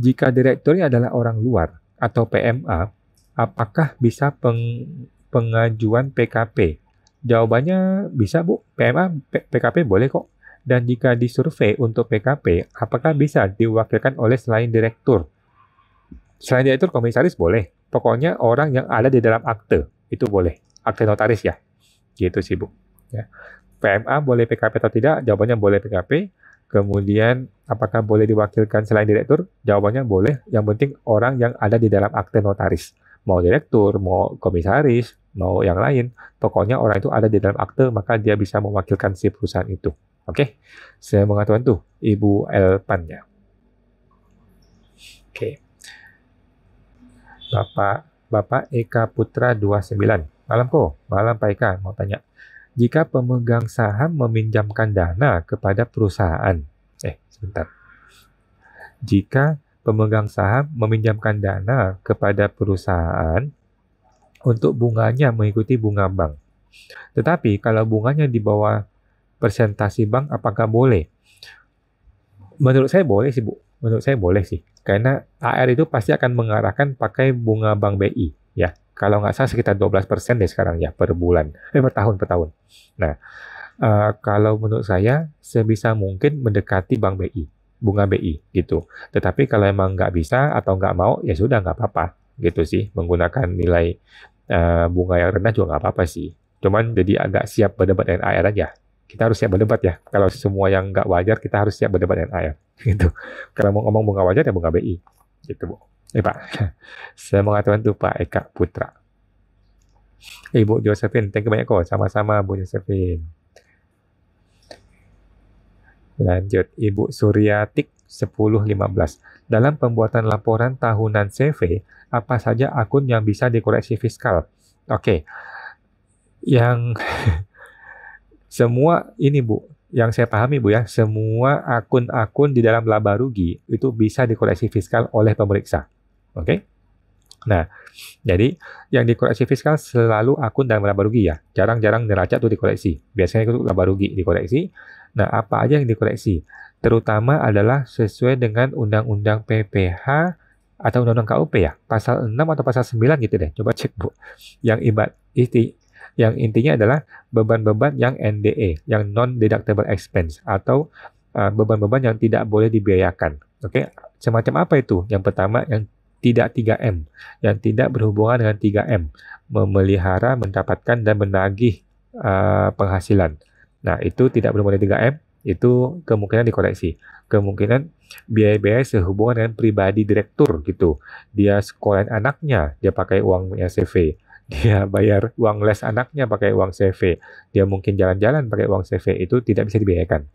jika direkturnya adalah orang luar atau PMA, apakah bisa peng, pengajuan PKP? Jawabannya bisa, Bu. PMA, P, PKP boleh kok. Dan jika disurvei untuk PKP, apakah bisa diwakilkan oleh selain direktur? Selain direktur, komisaris boleh. Pokoknya orang yang ada di dalam akte, itu boleh. Akte notaris ya. Gitu sih, Bu. Ya. PMA boleh PKP atau tidak? Jawabannya boleh PKP. Kemudian, apakah boleh diwakilkan selain direktur? Jawabannya boleh. Yang penting orang yang ada di dalam akte notaris. Mau direktur, mau komisaris, mau yang lain. Pokoknya orang itu ada di dalam akte, maka dia bisa mewakilkan si perusahaan itu. Oke, okay? saya mengatakan tuh Ibu Elpannya. Oke. Okay. Bapak Bapak Eka Putra 29. Malam kok, malam Pak Eka, mau tanya jika pemegang saham meminjamkan dana kepada perusahaan. Eh, sebentar. Jika pemegang saham meminjamkan dana kepada perusahaan untuk bunganya mengikuti bunga bank. Tetapi kalau bunganya di bawah presentasi bank apakah boleh? Menurut saya boleh sih, Bu. Menurut saya boleh sih. Karena AR itu pasti akan mengarahkan pakai bunga bank BI kalau nggak salah sekitar 12% deh sekarang ya per bulan, eh per tahun per tahun. Nah, uh, kalau menurut saya sebisa mungkin mendekati bank BI, bunga BI gitu. Tetapi kalau emang nggak bisa atau nggak mau ya sudah nggak apa-apa gitu sih menggunakan nilai uh, bunga yang rendah juga nggak apa-apa sih. Cuman jadi agak siap berdebat dengan aja. Kita harus siap berdebat ya. Kalau semua yang nggak wajar kita harus siap berdebat dengan AR <laughs> gitu. Kalau mau ngomong bunga wajar ya bunga BI gitu. Bu. Eh Pak, <laughs> saya mengatakan itu Pak Eka Putra. Ibu eh, Josephine, thank you banyak kok. Sama-sama Bu Josephine. Lanjut, Ibu Suryatik 1015. Dalam pembuatan laporan tahunan CV, apa saja akun yang bisa dikoreksi fiskal? Oke, okay. yang <laughs> semua ini Bu, yang saya pahami Bu ya, semua akun-akun di dalam laba rugi itu bisa dikoreksi fiskal oleh pemeriksa. Oke? Okay? Nah, jadi yang dikoreksi fiskal selalu akun dan laba rugi ya. Jarang-jarang neraca tuh dikoreksi. Biasanya itu laba rugi dikoreksi. Nah, apa aja yang dikoreksi? Terutama adalah sesuai dengan Undang-Undang PPH atau Undang-Undang KUP ya. Pasal 6 atau pasal 9 gitu deh. Coba cek Bu. Yang ibat, isti, yang intinya adalah beban-beban yang NDE, yang non-deductible expense atau eh, beban-beban uh, yang tidak boleh dibiayakan. Oke, okay? semacam apa itu? Yang pertama yang tidak 3M, yang tidak berhubungan dengan 3M, memelihara, mendapatkan, dan menagih uh, penghasilan. Nah, itu tidak berhubungan dengan 3M, itu kemungkinan dikoreksi. Kemungkinan biaya-biaya sehubungan dengan pribadi direktur gitu. Dia sekolahin anaknya, dia pakai uang CV. Dia bayar uang les anaknya pakai uang CV. Dia mungkin jalan-jalan pakai uang CV, itu tidak bisa dibiayakan.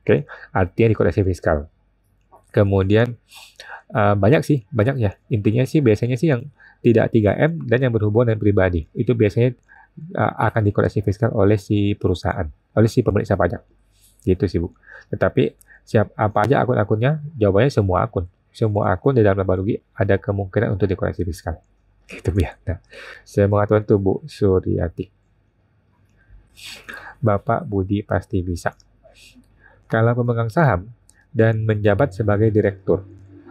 Oke, okay? artinya dikoreksi fiskal. Kemudian uh, banyak sih, banyak ya. Intinya sih biasanya sih yang tidak 3M dan yang berhubungan dengan pribadi. Itu biasanya uh, akan dikoreksi fiskal oleh si perusahaan, oleh si pemeriksa pajak. Gitu sih, Bu. Tetapi siap apa aja akun-akunnya? Jawabannya semua akun. Semua akun di dalam laba rugi ada kemungkinan untuk dikoreksi fiskal. Gitu ya. Nah, saya mengatakan itu Bu Suryati. Bapak Budi pasti bisa. Kalau pemegang saham, dan menjabat sebagai direktur.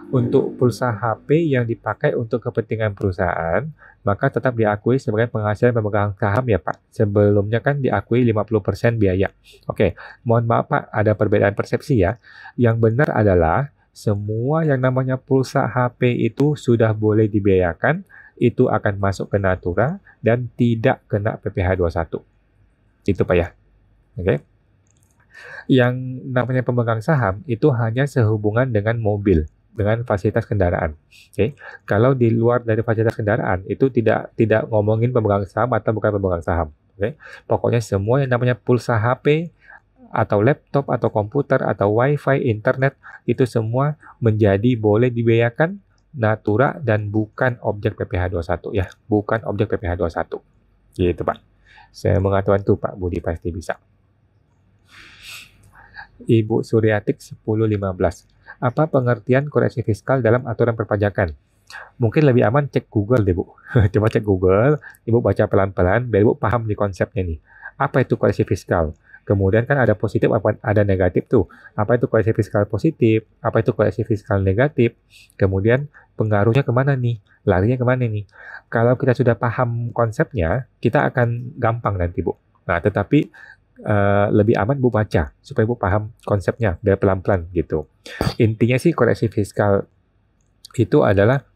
Untuk pulsa HP yang dipakai untuk kepentingan perusahaan, maka tetap diakui sebagai penghasilan pemegang saham ya Pak. Sebelumnya kan diakui 50% biaya. Oke, mohon maaf Pak, ada perbedaan persepsi ya. Yang benar adalah semua yang namanya pulsa HP itu sudah boleh dibiayakan, itu akan masuk ke Natura dan tidak kena PPh 21. Itu Pak ya. Oke. Okay? yang namanya pemegang saham itu hanya sehubungan dengan mobil dengan fasilitas kendaraan. Oke. Okay? Kalau di luar dari fasilitas kendaraan itu tidak tidak ngomongin pemegang saham atau bukan pemegang saham. Oke. Okay? Pokoknya semua yang namanya pulsa HP atau laptop atau komputer atau wifi internet itu semua menjadi boleh dibayarkan natura dan bukan objek PPh 21 ya bukan objek PPh 21 gitu Pak saya mengatakan itu Pak Budi pasti bisa Ibu Suryatik 1015. Apa pengertian koreksi fiskal dalam aturan perpajakan? Mungkin lebih aman cek Google deh, Bu. <laughs> Coba cek Google, Ibu baca pelan-pelan biar Ibu paham di konsepnya nih. Apa itu koreksi fiskal? Kemudian kan ada positif, apa ada negatif tuh. Apa itu koreksi fiskal positif? Apa itu koreksi fiskal negatif? Kemudian pengaruhnya kemana nih? Larinya kemana nih? Kalau kita sudah paham konsepnya, kita akan gampang nanti, Bu. Nah, tetapi Eh, lebih aman Bu baca supaya Bu paham konsepnya biar pelan-pelan gitu. Intinya sih koreksi fiskal itu adalah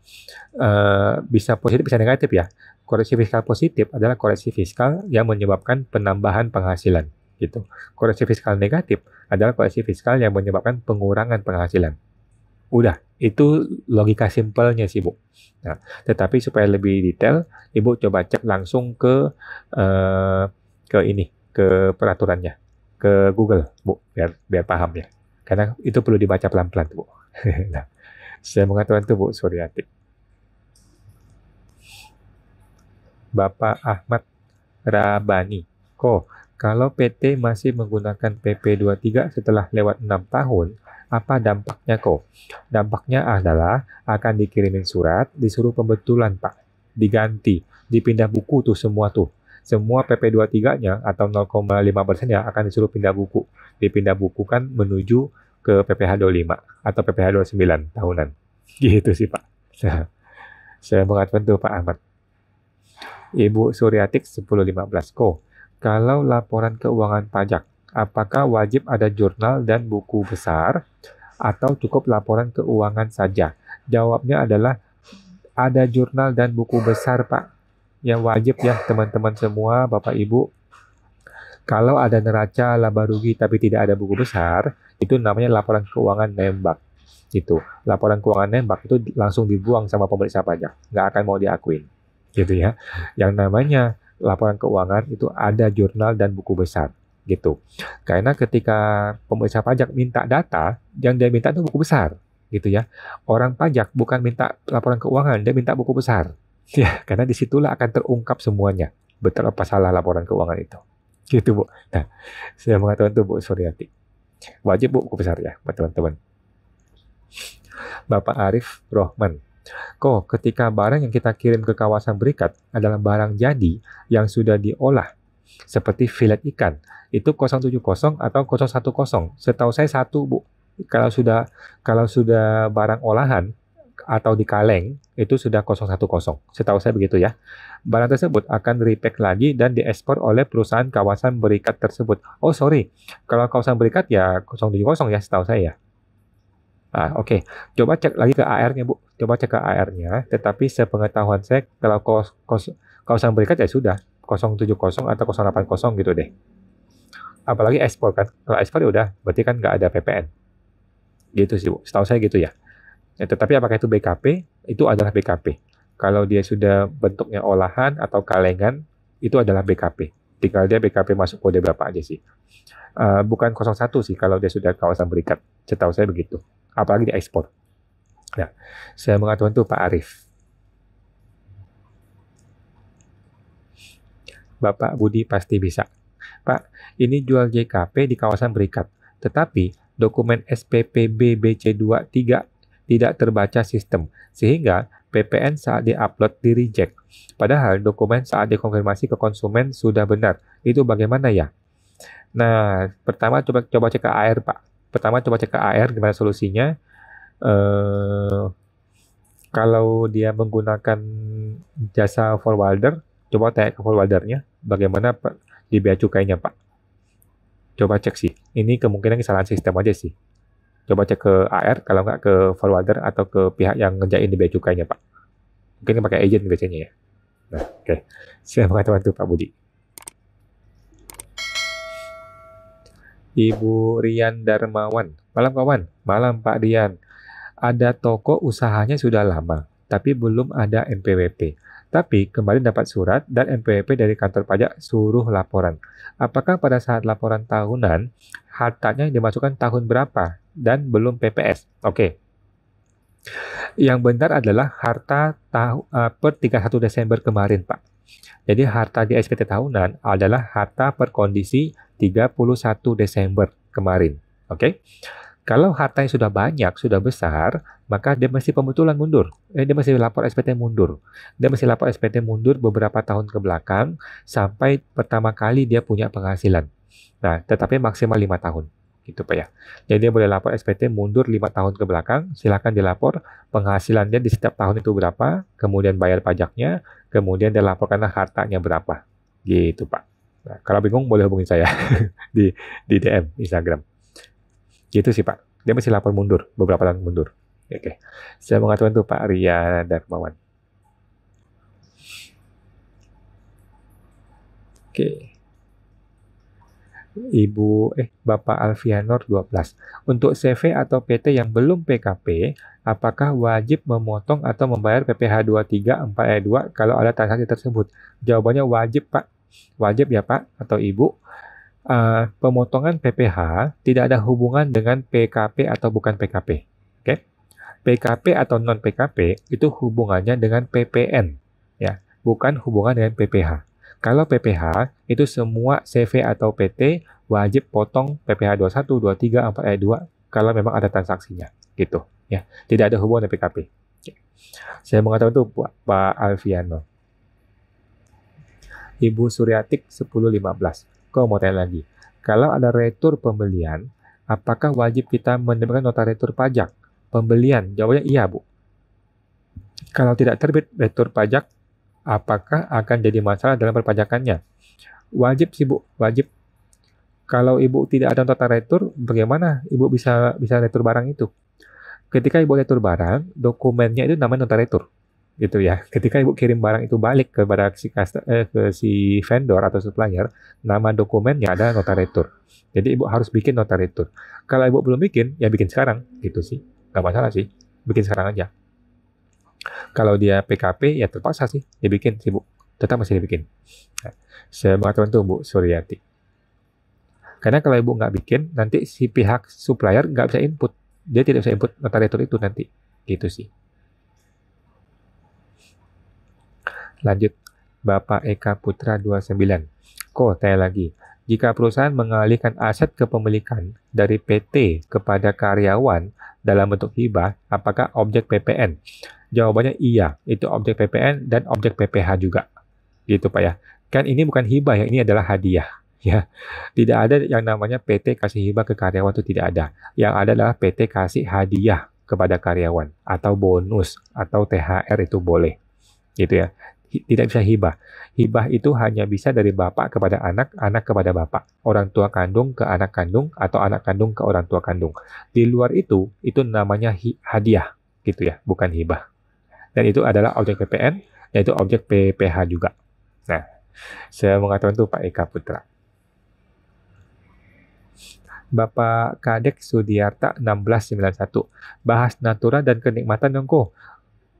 uh, bisa positif bisa negatif ya. Koreksi fiskal positif adalah koreksi fiskal yang menyebabkan penambahan penghasilan gitu. Koreksi fiskal negatif adalah koreksi fiskal yang menyebabkan pengurangan penghasilan. Udah, itu logika simpelnya sih Bu. Nah, tetapi supaya lebih detail, Ibu coba cek langsung ke uh, ke ini ke peraturannya, ke Google, Bu, biar biar paham ya. Karena itu perlu dibaca pelan-pelan, Bu. <laughs> nah, saya mengatakan itu, Bu Suryati. Bapak Ahmad Rabani. kok kalau PT masih menggunakan PP23 setelah lewat 6 tahun, apa dampaknya kok? Dampaknya adalah akan dikirimin surat, disuruh pembetulan Pak, diganti, dipindah buku tuh semua tuh semua PP23-nya atau 05 ya akan disuruh pindah buku. Dipindah buku kan menuju ke PPH 25 atau PPH 29 tahunan. <laughs> Gitu sih Pak. saya mengatakan tuh Pak Ahmad. Ibu Suryatik 1015 Ko. Kalau laporan keuangan pajak, apakah wajib ada jurnal dan buku besar atau cukup laporan keuangan saja? Jawabnya adalah ada jurnal dan buku besar, Pak yang wajib ya teman-teman semua, Bapak Ibu. Kalau ada neraca laba rugi tapi tidak ada buku besar, itu namanya laporan keuangan nembak. Itu laporan keuangan nembak itu langsung dibuang sama pemeriksa pajak, nggak akan mau diakuin, gitu ya. Yang namanya laporan keuangan itu ada jurnal dan buku besar gitu. Karena ketika pemeriksa pajak minta data, yang dia minta itu buku besar, gitu ya. Orang pajak bukan minta laporan keuangan, dia minta buku besar. <laughs> Ya, karena disitulah akan terungkap semuanya. Betul apa salah laporan keuangan itu. Gitu, Bu. Nah, saya mengatakan itu, Bu Suryati. Wajib, Bu, buku besar ya, buat teman-teman. Bapak Arif Rohman. Kok ketika barang yang kita kirim ke kawasan berikat adalah barang jadi yang sudah diolah seperti filet ikan itu 070 atau 010 setahu saya satu bu kalau sudah kalau sudah barang olahan atau di kaleng itu sudah 010. Setahu saya begitu ya. Barang tersebut akan repack lagi dan diekspor oleh perusahaan kawasan berikat tersebut. Oh sorry, kalau kawasan berikat ya 070 ya setahu saya. Ya. Ah, oke. Okay. Coba cek lagi ke AR-nya, Bu. Coba cek ke AR-nya. Tetapi sepengetahuan saya kalau kos, kos, kawasan berikat ya sudah 070 atau 080 gitu deh. Apalagi ekspor kan. Kalau ekspor ya udah, berarti kan nggak ada PPN. Gitu sih, Bu. Setahu saya gitu ya. Ya, tetapi apakah itu BKP? Itu adalah BKP. Kalau dia sudah bentuknya olahan atau kalengan, itu adalah BKP. Tinggal dia BKP masuk kode berapa aja sih. Uh, bukan 01 sih kalau dia sudah kawasan berikat. Setahu saya begitu. Apalagi di ekspor. Nah, saya mengatakan itu Pak Arif. Bapak Budi pasti bisa. Pak, ini jual JKP di kawasan berikat. Tetapi dokumen SPPB BC23 tidak terbaca sistem, sehingga PPN saat diupload di reject. Padahal dokumen saat dikonfirmasi ke konsumen sudah benar. Itu bagaimana ya? Nah, pertama coba coba cek ke AR Pak. Pertama coba cek ke AR gimana solusinya. Eh, kalau dia menggunakan jasa forwarder, coba tanya ke forwardernya bagaimana Pak, di bea cukainya Pak. Coba cek sih. Ini kemungkinan kesalahan sistem aja sih coba cek ke AR kalau nggak ke forwarder atau ke pihak yang ngejain di bea cukainya pak mungkin pakai agent biasanya ya nah oke okay. silakan mengatakan bantu pak Budi Ibu Rian Darmawan. Malam kawan. Malam Pak Rian. Ada toko usahanya sudah lama, tapi belum ada NPWP. Tapi kemarin dapat surat dan NPWP dari kantor pajak suruh laporan. Apakah pada saat laporan tahunan, hartanya dimasukkan tahun berapa dan belum PPS. Oke. Okay. Yang benar adalah harta tahu, uh, per 31 Desember kemarin, Pak. Jadi harta di SPT tahunan adalah harta per kondisi 31 Desember kemarin. Oke. Okay? Kalau yang sudah banyak, sudah besar, maka dia masih pembetulan mundur. Eh, dia masih lapor SPT mundur. Dia masih lapor SPT mundur beberapa tahun ke belakang sampai pertama kali dia punya penghasilan. Nah, tetapi maksimal lima tahun gitu Pak ya. Jadi dia boleh lapor SPT mundur 5 tahun ke belakang, silahkan dilapor penghasilannya di setiap tahun itu berapa, kemudian bayar pajaknya, kemudian dia laporkanlah hartanya berapa. Gitu Pak. Nah, kalau bingung boleh hubungi saya <laughs> di, di DM Instagram. Gitu sih Pak. Dia masih lapor mundur, beberapa tahun mundur. Oke. Saya mengatakan itu Pak Ria Darmawan. Oke. Okay. Ibu eh Bapak Alfianor 12. Untuk CV atau PT yang belum PKP, apakah wajib memotong atau membayar PPh 23 4 e 2 kalau ada transaksi tersebut? Jawabannya wajib, Pak. Wajib ya, Pak atau Ibu. Uh, pemotongan PPh tidak ada hubungan dengan PKP atau bukan PKP. Oke. Okay? PKP atau non PKP itu hubungannya dengan PPN ya, bukan hubungan dengan PPh. Kalau PPH, itu semua CV atau PT wajib potong PPH 21, 23, 4 eh, 2 kalau memang ada transaksinya. Gitu. ya Tidak ada hubungan dengan PKP. Saya mengatakan itu Pak, Pak Alfiano. Ibu Suryatik 1015. Kau mau tanya lagi. Kalau ada retur pembelian, apakah wajib kita menerbitkan nota retur pajak? Pembelian, jawabnya iya, Bu. Kalau tidak terbit retur pajak, apakah akan jadi masalah dalam perpajakannya. Wajib sih Bu, wajib. Kalau Ibu tidak ada tata retur, bagaimana Ibu bisa bisa retur barang itu? Ketika Ibu retur barang, dokumennya itu namanya nota retur. Gitu ya. Ketika Ibu kirim barang itu balik kepada si eh, ke si vendor atau supplier, nama dokumennya ada nota retur. Jadi Ibu harus bikin nota retur. Kalau Ibu belum bikin, ya bikin sekarang gitu sih. Gak masalah sih. Bikin sekarang aja. Kalau dia PKP ya terpaksa sih dibikin sih Bu. Tetap masih dibikin. Nah, saya mengatakan tuh Bu Suryati. Karena kalau Ibu nggak bikin, nanti si pihak supplier nggak bisa input. Dia tidak bisa input nota itu nanti. Gitu sih. Lanjut. Bapak Eka Putra 29. Ko, tanya lagi. Jika perusahaan mengalihkan aset kepemilikan dari PT kepada karyawan dalam bentuk hibah, apakah objek PPN Jawabannya iya, itu objek PPN dan objek PPH juga. Gitu Pak ya. Kan ini bukan hibah ya, ini adalah hadiah. <laughs> Ya, tidak ada yang namanya PT kasih hibah ke karyawan itu tidak ada. Yang ada adalah PT kasih hadiah kepada karyawan atau bonus atau THR itu boleh. Gitu ya. Tidak bisa hibah. Hibah itu hanya bisa dari bapak kepada anak, anak kepada bapak, orang tua kandung ke anak kandung atau anak kandung ke orang tua kandung. Di luar itu itu namanya hadiah gitu ya, bukan hibah dan itu adalah objek PPN yaitu objek PPH juga. Nah, saya mengatakan itu Pak Eka Putra. Bapak Kadek Sudiarta 1691 bahas natura dan kenikmatan dong kok.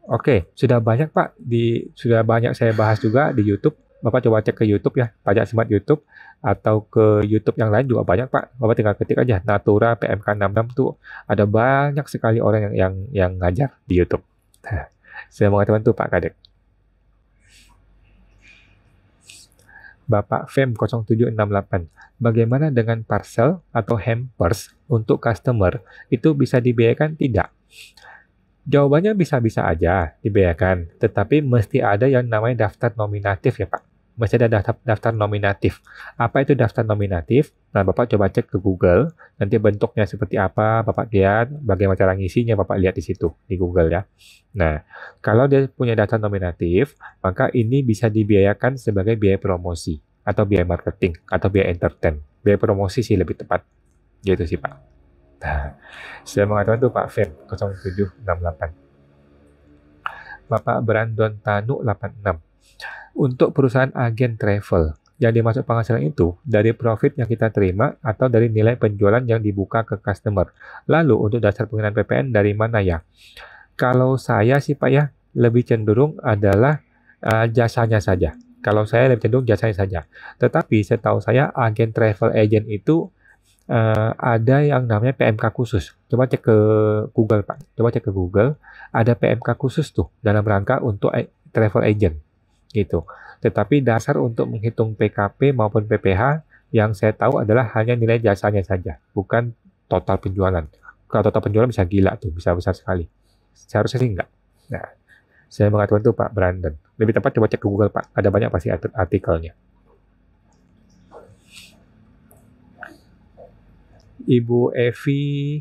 Oke, sudah banyak Pak di sudah banyak saya bahas juga di YouTube. Bapak coba cek ke YouTube ya, pajak smart YouTube atau ke YouTube yang lain juga banyak Pak. Bapak tinggal ketik aja Natura PMK 66 tuh ada banyak sekali orang yang yang yang ngajar di YouTube. Nah, saya mengatakan itu Pak Kadek. Bapak Fem 0768. Bagaimana dengan parcel atau hampers untuk customer? Itu bisa dibiayakan tidak? Jawabannya bisa-bisa aja dibiayakan, tetapi mesti ada yang namanya daftar nominatif ya Pak masih ada daftar, daftar nominatif. Apa itu daftar nominatif? Nah, Bapak coba cek ke Google, nanti bentuknya seperti apa, Bapak lihat, bagaimana cara ngisinya, Bapak lihat di situ, di Google ya. Nah, kalau dia punya daftar nominatif, maka ini bisa dibiayakan sebagai biaya promosi, atau biaya marketing, atau biaya entertain. Biaya promosi sih lebih tepat. Gitu sih, Pak. Nah, saya mengatakan itu Pak Fem, 0768. Bapak Brandon Tanu 86 untuk perusahaan agen travel. Yang dimaksud penghasilan itu dari profit yang kita terima atau dari nilai penjualan yang dibuka ke customer. Lalu untuk dasar penggunaan PPN dari mana ya? Kalau saya sih Pak ya lebih cenderung adalah uh, jasanya saja. Kalau saya lebih cenderung jasanya saja. Tetapi setahu saya agen travel agent itu uh, ada yang namanya PMK khusus. Coba cek ke Google Pak. Coba cek ke Google. Ada PMK khusus tuh dalam rangka untuk eh, travel agent gitu. Tetapi dasar untuk menghitung PKP maupun PPH yang saya tahu adalah hanya nilai jasanya saja, bukan total penjualan. Kalau total penjualan bisa gila tuh, bisa besar sekali. Seharusnya sih enggak. Nah, saya mengatakan itu Pak Brandon. Lebih tepat coba cek ke Google Pak, ada banyak pasti artikelnya. Ibu Evi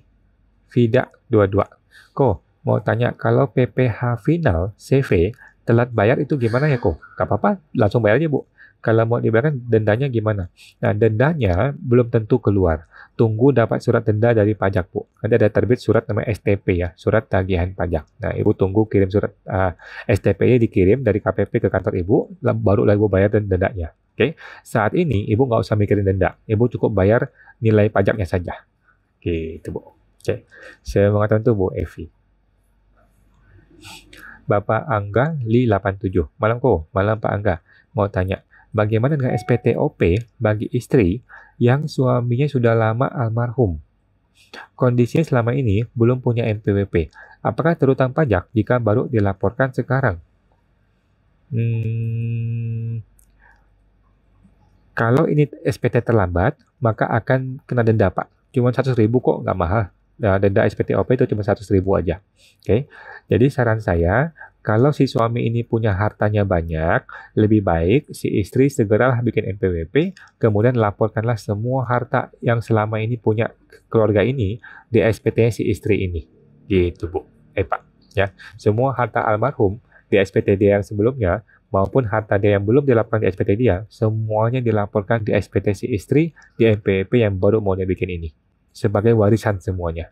Vida 22. Ko, mau tanya kalau PPH final CV telat bayar itu gimana ya kok? Gak apa-apa, langsung bayar aja bu. Kalau mau dibayarkan dendanya gimana? Nah dendanya belum tentu keluar. Tunggu dapat surat denda dari pajak bu. Nanti ada terbit surat namanya STP ya, surat tagihan pajak. Nah ibu tunggu kirim surat uh, ah, STP-nya dikirim dari KPP ke kantor ibu, baru ibu bayar dendanya. Oke, okay? saat ini ibu nggak usah mikirin denda, ibu cukup bayar nilai pajaknya saja. Oke, itu bu. Oke, okay. saya mengatakan itu bu Evi. Bapak Angga Li 87. Malam ko, malam Pak Angga. Mau tanya, bagaimana dengan SPTOP bagi istri yang suaminya sudah lama almarhum? Kondisinya selama ini belum punya NPWP. Apakah terutang pajak jika baru dilaporkan sekarang? Hmm, kalau ini SPT terlambat, maka akan kena denda, Pak. Cuma 100 ribu kok, nggak mahal nah denda spt op itu cuma 100 ribu aja. Oke. Okay? Jadi saran saya kalau si suami ini punya hartanya banyak, lebih baik si istri segeralah bikin NPWP, kemudian laporkanlah semua harta yang selama ini punya keluarga ini di SPT si istri ini. Gitu, Bu. Eh, Pak. Ya. Semua harta almarhum di SPT dia yang sebelumnya maupun harta dia yang belum dilaporkan di SPT dia, semuanya dilaporkan di SPT si istri di NPWP yang baru mau dia bikin ini sebagai warisan semuanya.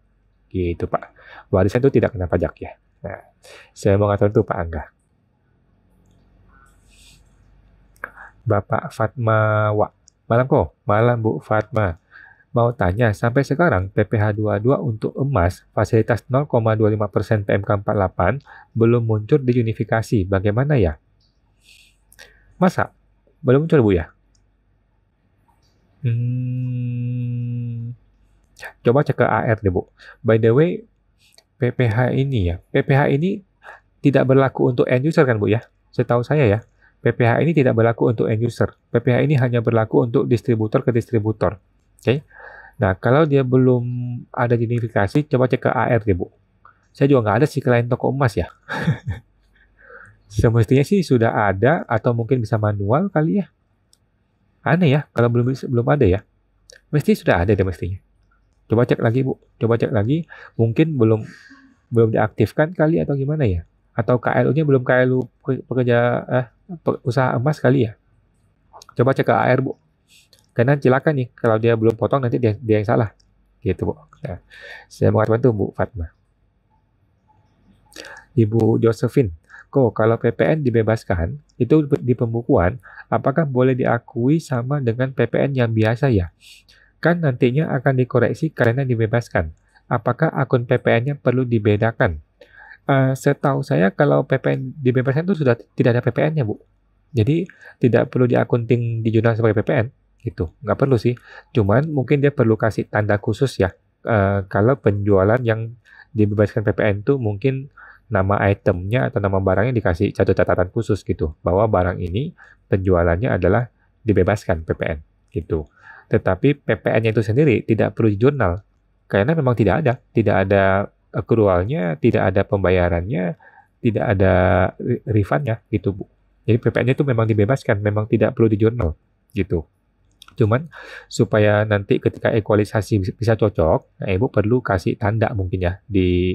Gitu Pak. Warisan itu tidak kena pajak ya. Nah, saya mau ngatakan itu Pak Angga. Bapak Fatma wa Malam kok, malam Bu Fatma. Mau tanya, sampai sekarang PPh 22 untuk emas fasilitas 0,25% PMK 48 belum muncul di unifikasi. Bagaimana ya? Masa? Belum muncul Bu ya? Hmm, Coba cek ke AR deh Bu. By the way, PPH ini ya, PPH ini tidak berlaku untuk end user kan Bu ya? Setahu saya ya, PPH ini tidak berlaku untuk end user. PPH ini hanya berlaku untuk distributor ke distributor. Oke. Okay? Nah, kalau dia belum ada identifikasi, coba cek ke AR deh Bu. Saya juga nggak ada sih klien toko emas ya. <laughs> Semestinya sih sudah ada atau mungkin bisa manual kali ya. Aneh ya, kalau belum belum ada ya. Mesti sudah ada deh mestinya. Coba cek lagi Bu, coba cek lagi. Mungkin belum belum diaktifkan kali atau gimana ya? Atau KLU-nya belum KLU pekerja eh, usaha emas kali ya? Coba cek ke AR Bu. Karena silakan nih kalau dia belum potong nanti dia, dia yang salah. Gitu Bu. ya. saya mau bantu Bu Fatma. Ibu Josephine, kok kalau PPN dibebaskan itu di pembukuan apakah boleh diakui sama dengan PPN yang biasa ya? kan nantinya akan dikoreksi karena dibebaskan. Apakah akun PPN-nya perlu dibedakan? Uh, setahu saya kalau PPN dibebaskan itu sudah tidak ada PPN-nya, Bu. Jadi tidak perlu diakunting di jurnal sebagai PPN gitu. Nggak perlu sih. Cuman mungkin dia perlu kasih tanda khusus ya. Uh, kalau penjualan yang dibebaskan PPN itu mungkin nama itemnya atau nama barangnya dikasih satu catatan khusus gitu bahwa barang ini penjualannya adalah dibebaskan PPN gitu. Tetapi PPN-nya itu sendiri tidak perlu di jurnal karena memang tidak ada, tidak ada accrual-nya, eh, tidak ada pembayarannya, tidak ada refund-nya gitu bu. Jadi PPN-nya itu memang dibebaskan, memang tidak perlu di jurnal gitu. Cuman supaya nanti ketika equalisasi bisa cocok, nah ibu perlu kasih tanda mungkin ya di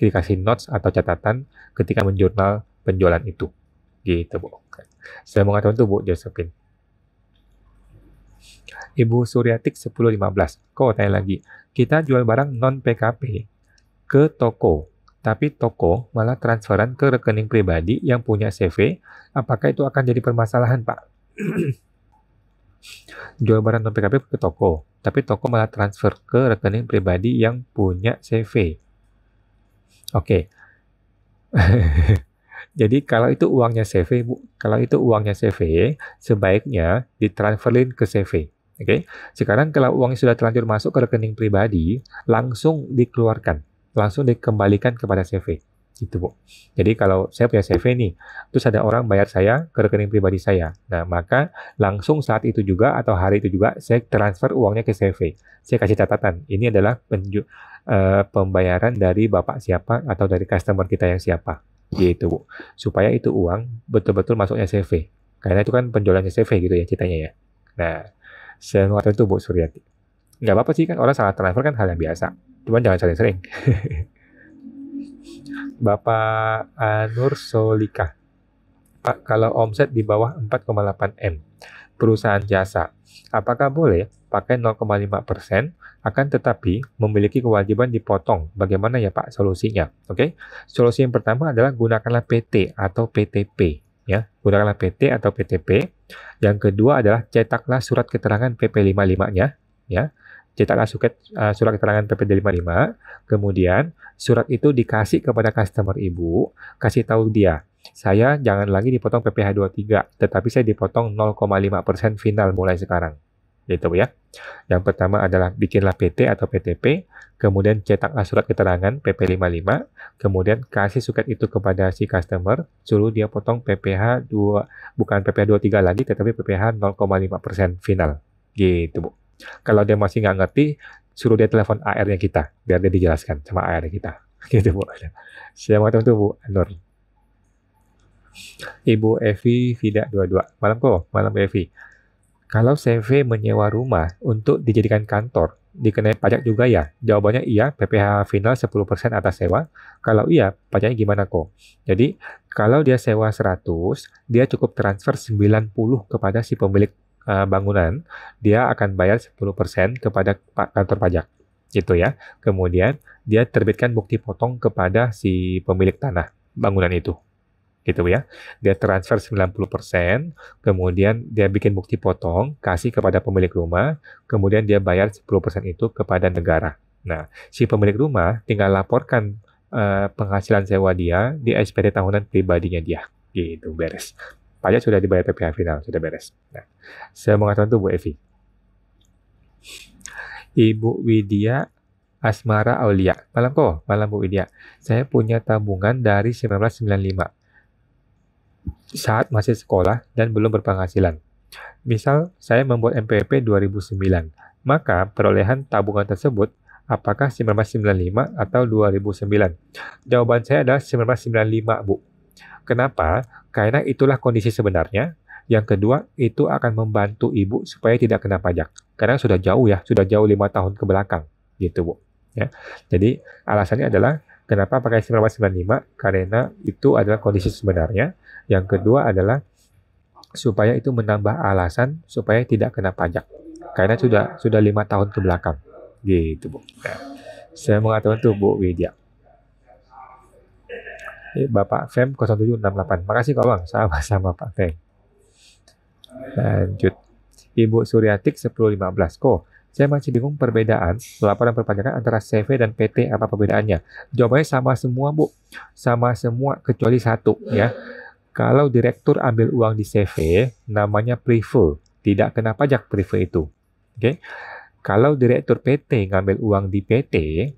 dikasih notes atau catatan ketika menjurnal penjualan itu gitu bu. Saya mau ngatakan tuh bu Josephine. Ibu Suryatik 1015. Kok tanya lagi, kita jual barang non PKP ke toko, tapi toko malah transferan ke rekening pribadi yang punya CV, apakah itu akan jadi permasalahan, Pak? <clears throat> jual barang non PKP ke toko, tapi toko malah transfer ke rekening pribadi yang punya CV. Oke. Okay. <laughs> Jadi kalau itu uangnya CV, Bu, kalau itu uangnya CV, sebaiknya ditransferin ke CV. Oke. Okay? Sekarang kalau uangnya sudah terlanjur masuk ke rekening pribadi, langsung dikeluarkan, langsung dikembalikan kepada CV. Gitu, Bu. Jadi kalau saya punya CV nih, terus ada orang bayar saya ke rekening pribadi saya. Nah, maka langsung saat itu juga atau hari itu juga saya transfer uangnya ke CV. Saya kasih catatan, ini adalah penju, uh, pembayaran dari bapak siapa atau dari customer kita yang siapa gitu bu supaya itu uang betul-betul masuknya CV e karena itu kan penjualan CV e gitu ya ceritanya ya nah saya itu bu Suryati nggak apa-apa sih kan orang salah transfer kan hal yang biasa cuman jangan sering-sering <laughs> Bapak Anur Solika Pak kalau omset di bawah 4,8 M perusahaan jasa apakah boleh pakai 0,5 persen akan tetapi memiliki kewajiban dipotong. Bagaimana ya Pak solusinya? Oke. Okay? Solusi yang pertama adalah gunakanlah PT atau PTP ya. Gunakanlah PT atau PTP. Yang kedua adalah cetaklah surat keterangan PP55-nya ya. Cetaklah surat, uh, eh, surat keterangan PP55. Kemudian surat itu dikasih kepada customer Ibu, kasih tahu dia saya jangan lagi dipotong PPh 23, tetapi saya dipotong 0,5% final mulai sekarang gitu ya. Yang pertama adalah bikinlah PT atau PTP, kemudian cetak surat keterangan PP55, kemudian kasih suket itu kepada si customer, suruh dia potong PPH 2 bukan PPH 23 lagi tetapi PPH 0,5% final. Gitu, Bu. Kalau dia masih nggak ngerti, suruh dia telepon AR-nya kita biar dia dijelaskan sama AR-nya kita. <laughs> Gitu, Bu. Selamat itu Bu Nur. Ibu Evi Vida 22. Malam kok, malam Evi. Kalau CV menyewa rumah untuk dijadikan kantor, dikenai pajak juga ya? Jawabannya iya, PPH final 10% atas sewa. Kalau iya, pajaknya gimana kok? Jadi, kalau dia sewa 100, dia cukup transfer 90 kepada si pemilik uh, bangunan, dia akan bayar 10% kepada kantor pajak. Gitu ya. Kemudian, dia terbitkan bukti potong kepada si pemilik tanah bangunan itu gitu ya. Dia transfer 90%, kemudian dia bikin bukti potong, kasih kepada pemilik rumah, kemudian dia bayar 10% itu kepada negara. Nah, si pemilik rumah tinggal laporkan uh, penghasilan sewa dia di SPT tahunan pribadinya dia. Gitu, beres. Pajak sudah dibayar PPh final, sudah beres. Nah, saya mau itu Bu Evi. Ibu Widya Asmara Aulia. Malam kok, malam Bu Widya. Saya punya tabungan dari 1995 saat masih sekolah dan belum berpenghasilan. Misal, saya membuat MPP 2009, maka perolehan tabungan tersebut apakah 1995 atau 2009? Jawaban saya adalah 1995, Bu. Kenapa? Karena itulah kondisi sebenarnya. Yang kedua, itu akan membantu Ibu supaya tidak kena pajak. Karena sudah jauh ya, sudah jauh lima tahun ke belakang. Gitu, Bu. Ya. Jadi, alasannya adalah kenapa pakai 1995? Karena itu adalah kondisi sebenarnya. Yang kedua adalah supaya itu menambah alasan supaya tidak kena pajak karena sudah sudah lima tahun ke belakang gitu bu nah, saya mengatakan itu bu Widya Bapak Fem 0768 makasih Kak Bang sama-sama Pak Fem lanjut Ibu Suryatik 1015 kok saya masih bingung perbedaan laporan perpajakan antara CV dan PT apa perbedaannya jawabannya sama semua Bu sama semua kecuali satu ya kalau direktur ambil uang di CV, namanya prefer, tidak kena pajak prefer itu. Oke. Okay? Kalau direktur PT ngambil uang di PT,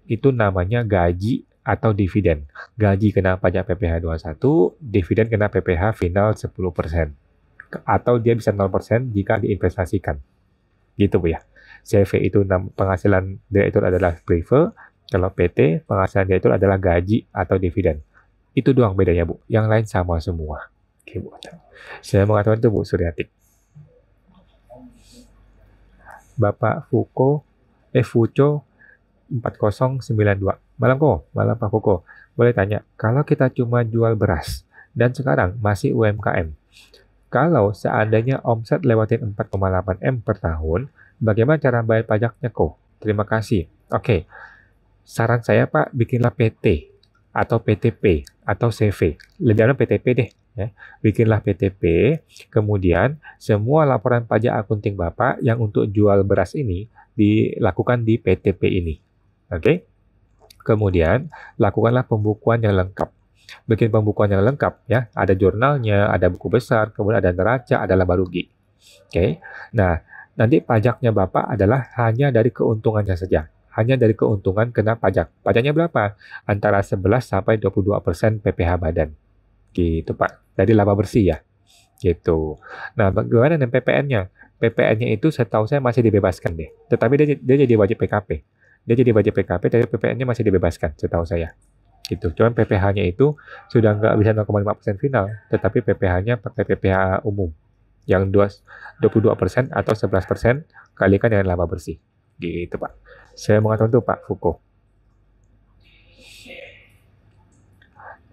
itu namanya gaji atau dividen. Gaji kena pajak PPh 21, dividen kena PPh final 10%. Atau dia bisa 0% jika diinvestasikan. Gitu Bu ya. CV itu penghasilan direktur adalah prefer, kalau PT penghasilan direktur adalah gaji atau dividen. Itu doang bedanya Bu. Yang lain sama semua. Oke Bu. Saya mengatakan itu Bu suryati. Bapak Fuko, eh Fuco 4092. Malam kok, malam Pak Fuko. Boleh tanya, kalau kita cuma jual beras dan sekarang masih UMKM, kalau seandainya omset lewatin 4,8 M per tahun, bagaimana cara bayar pajaknya kok? Terima kasih. Oke, okay. saran saya Pak, bikinlah PT atau PTP atau CV. Lebih dalam PTP deh. Ya. Bikinlah PTP, kemudian semua laporan pajak akunting Bapak yang untuk jual beras ini dilakukan di PTP ini. Oke? Okay? Kemudian, lakukanlah pembukuan yang lengkap. Bikin pembukuan yang lengkap ya, ada jurnalnya, ada buku besar, kemudian ada neraca, ada laba rugi. Oke. Okay? Nah, nanti pajaknya Bapak adalah hanya dari keuntungannya saja hanya dari keuntungan kena pajak. Pajaknya berapa? Antara 11 sampai 22 persen PPH badan. Gitu Pak, dari laba bersih ya. Gitu. Nah, bagaimana dengan PPN-nya? PPN-nya itu setahu saya masih dibebaskan deh. Tetapi dia, dia jadi wajib PKP. Dia jadi wajib PKP, tapi PPN-nya masih dibebaskan setahu saya gitu. Cuman PPh-nya itu sudah nggak bisa 0,5% persen final, tetapi PPh-nya pakai PPh umum yang 22% persen atau 11% persen kalikan dengan laba bersih. Gitu, Pak. Saya mengatakan itu Pak Foucault.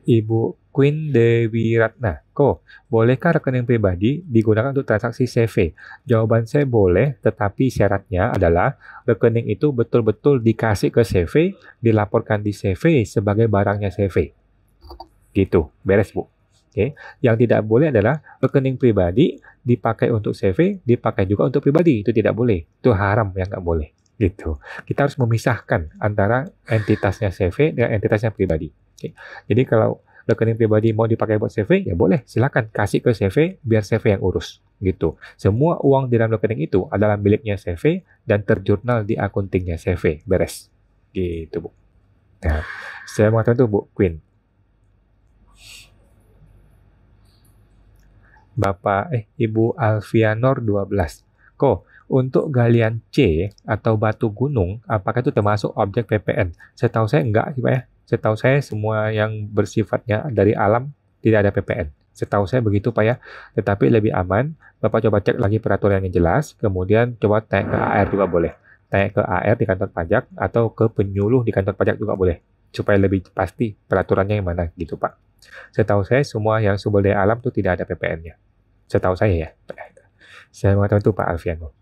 Ibu Queen Dewi Ratna. Ko, bolehkah rekening pribadi digunakan untuk transaksi CV? Jawaban saya boleh, tetapi syaratnya adalah rekening itu betul-betul dikasih ke CV, dilaporkan di CV sebagai barangnya CV. Gitu, beres Bu. Oke. Yang tidak boleh adalah rekening pribadi dipakai untuk CV, dipakai juga untuk pribadi. Itu tidak boleh. Itu haram yang nggak boleh gitu. Kita harus memisahkan antara entitasnya CV dengan entitasnya pribadi. Jadi kalau rekening pribadi mau dipakai buat CV, ya boleh, silakan kasih ke CV, biar CV yang urus, gitu. Semua uang di dalam rekening itu adalah miliknya CV dan terjurnal di akuntingnya CV, beres, gitu bu. Nah, saya mengatakan itu bu Queen. Bapak eh Ibu Alfianor 12. Kok untuk galian C atau batu gunung, apakah itu termasuk objek PPN? Setahu saya enggak sih Pak ya. Setahu saya semua yang bersifatnya dari alam tidak ada PPN. Setahu saya begitu Pak ya. Tetapi lebih aman, Bapak coba cek lagi peraturan yang jelas, kemudian coba tanya ke AR juga boleh. Tanya ke AR di kantor pajak atau ke penyuluh di kantor pajak juga boleh. Supaya lebih pasti peraturannya yang mana gitu Pak. Setahu saya semua yang sumber daya alam itu tidak ada PPN-nya. Setahu saya ya. Saya mengatakan itu Pak Alfiano.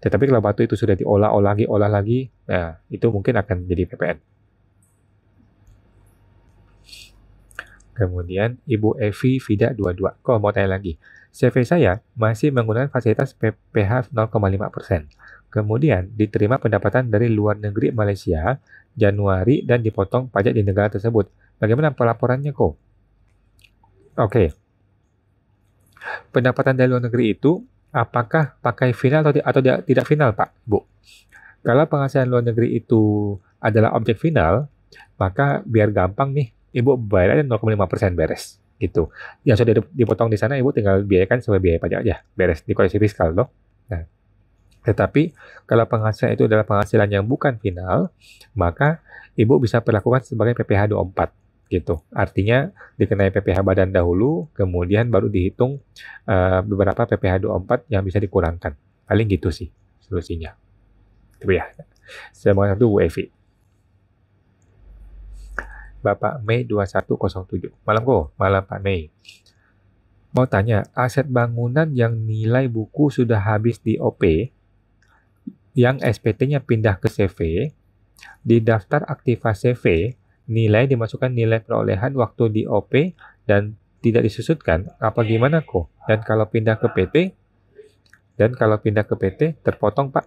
Tetapi kalau batu itu sudah diolah, olah lagi, olah lagi, nah itu mungkin akan jadi PPN. Kemudian Ibu Evi Fida 22. Kok mau tanya lagi? CV saya masih menggunakan fasilitas PPH 0,5%. Kemudian diterima pendapatan dari luar negeri Malaysia Januari dan dipotong pajak di negara tersebut. Bagaimana pelaporannya kok? Oke. Okay. Pendapatan dari luar negeri itu apakah pakai final atau, atau tidak final, Pak, Bu? Kalau penghasilan luar negeri itu adalah objek final, maka biar gampang nih, Ibu bayar aja 0,5% beres gitu. Yang sudah dipotong di sana Ibu tinggal biayakan sebagai biaya pajak aja, ya, beres di koleksi fiskal loh. Nah, tetapi kalau penghasilan itu adalah penghasilan yang bukan final, maka Ibu bisa perlakukan sebagai PPh 24 gitu. Artinya dikenai PPh badan dahulu, kemudian baru dihitung uh, beberapa PPh 24 yang bisa dikurangkan. Paling gitu sih solusinya. Itu ya. Semoga itu Bu Evi. Bapak Mei 2107. Malam kok, malam Pak Mei. Mau tanya, aset bangunan yang nilai buku sudah habis di OP, yang SPT-nya pindah ke CV, di daftar aktiva CV, nilai dimasukkan nilai perolehan waktu di OP dan tidak disusutkan, apa iya. gimana kok? Dan kalau pindah ke PT, dan kalau pindah ke PT, terpotong Pak,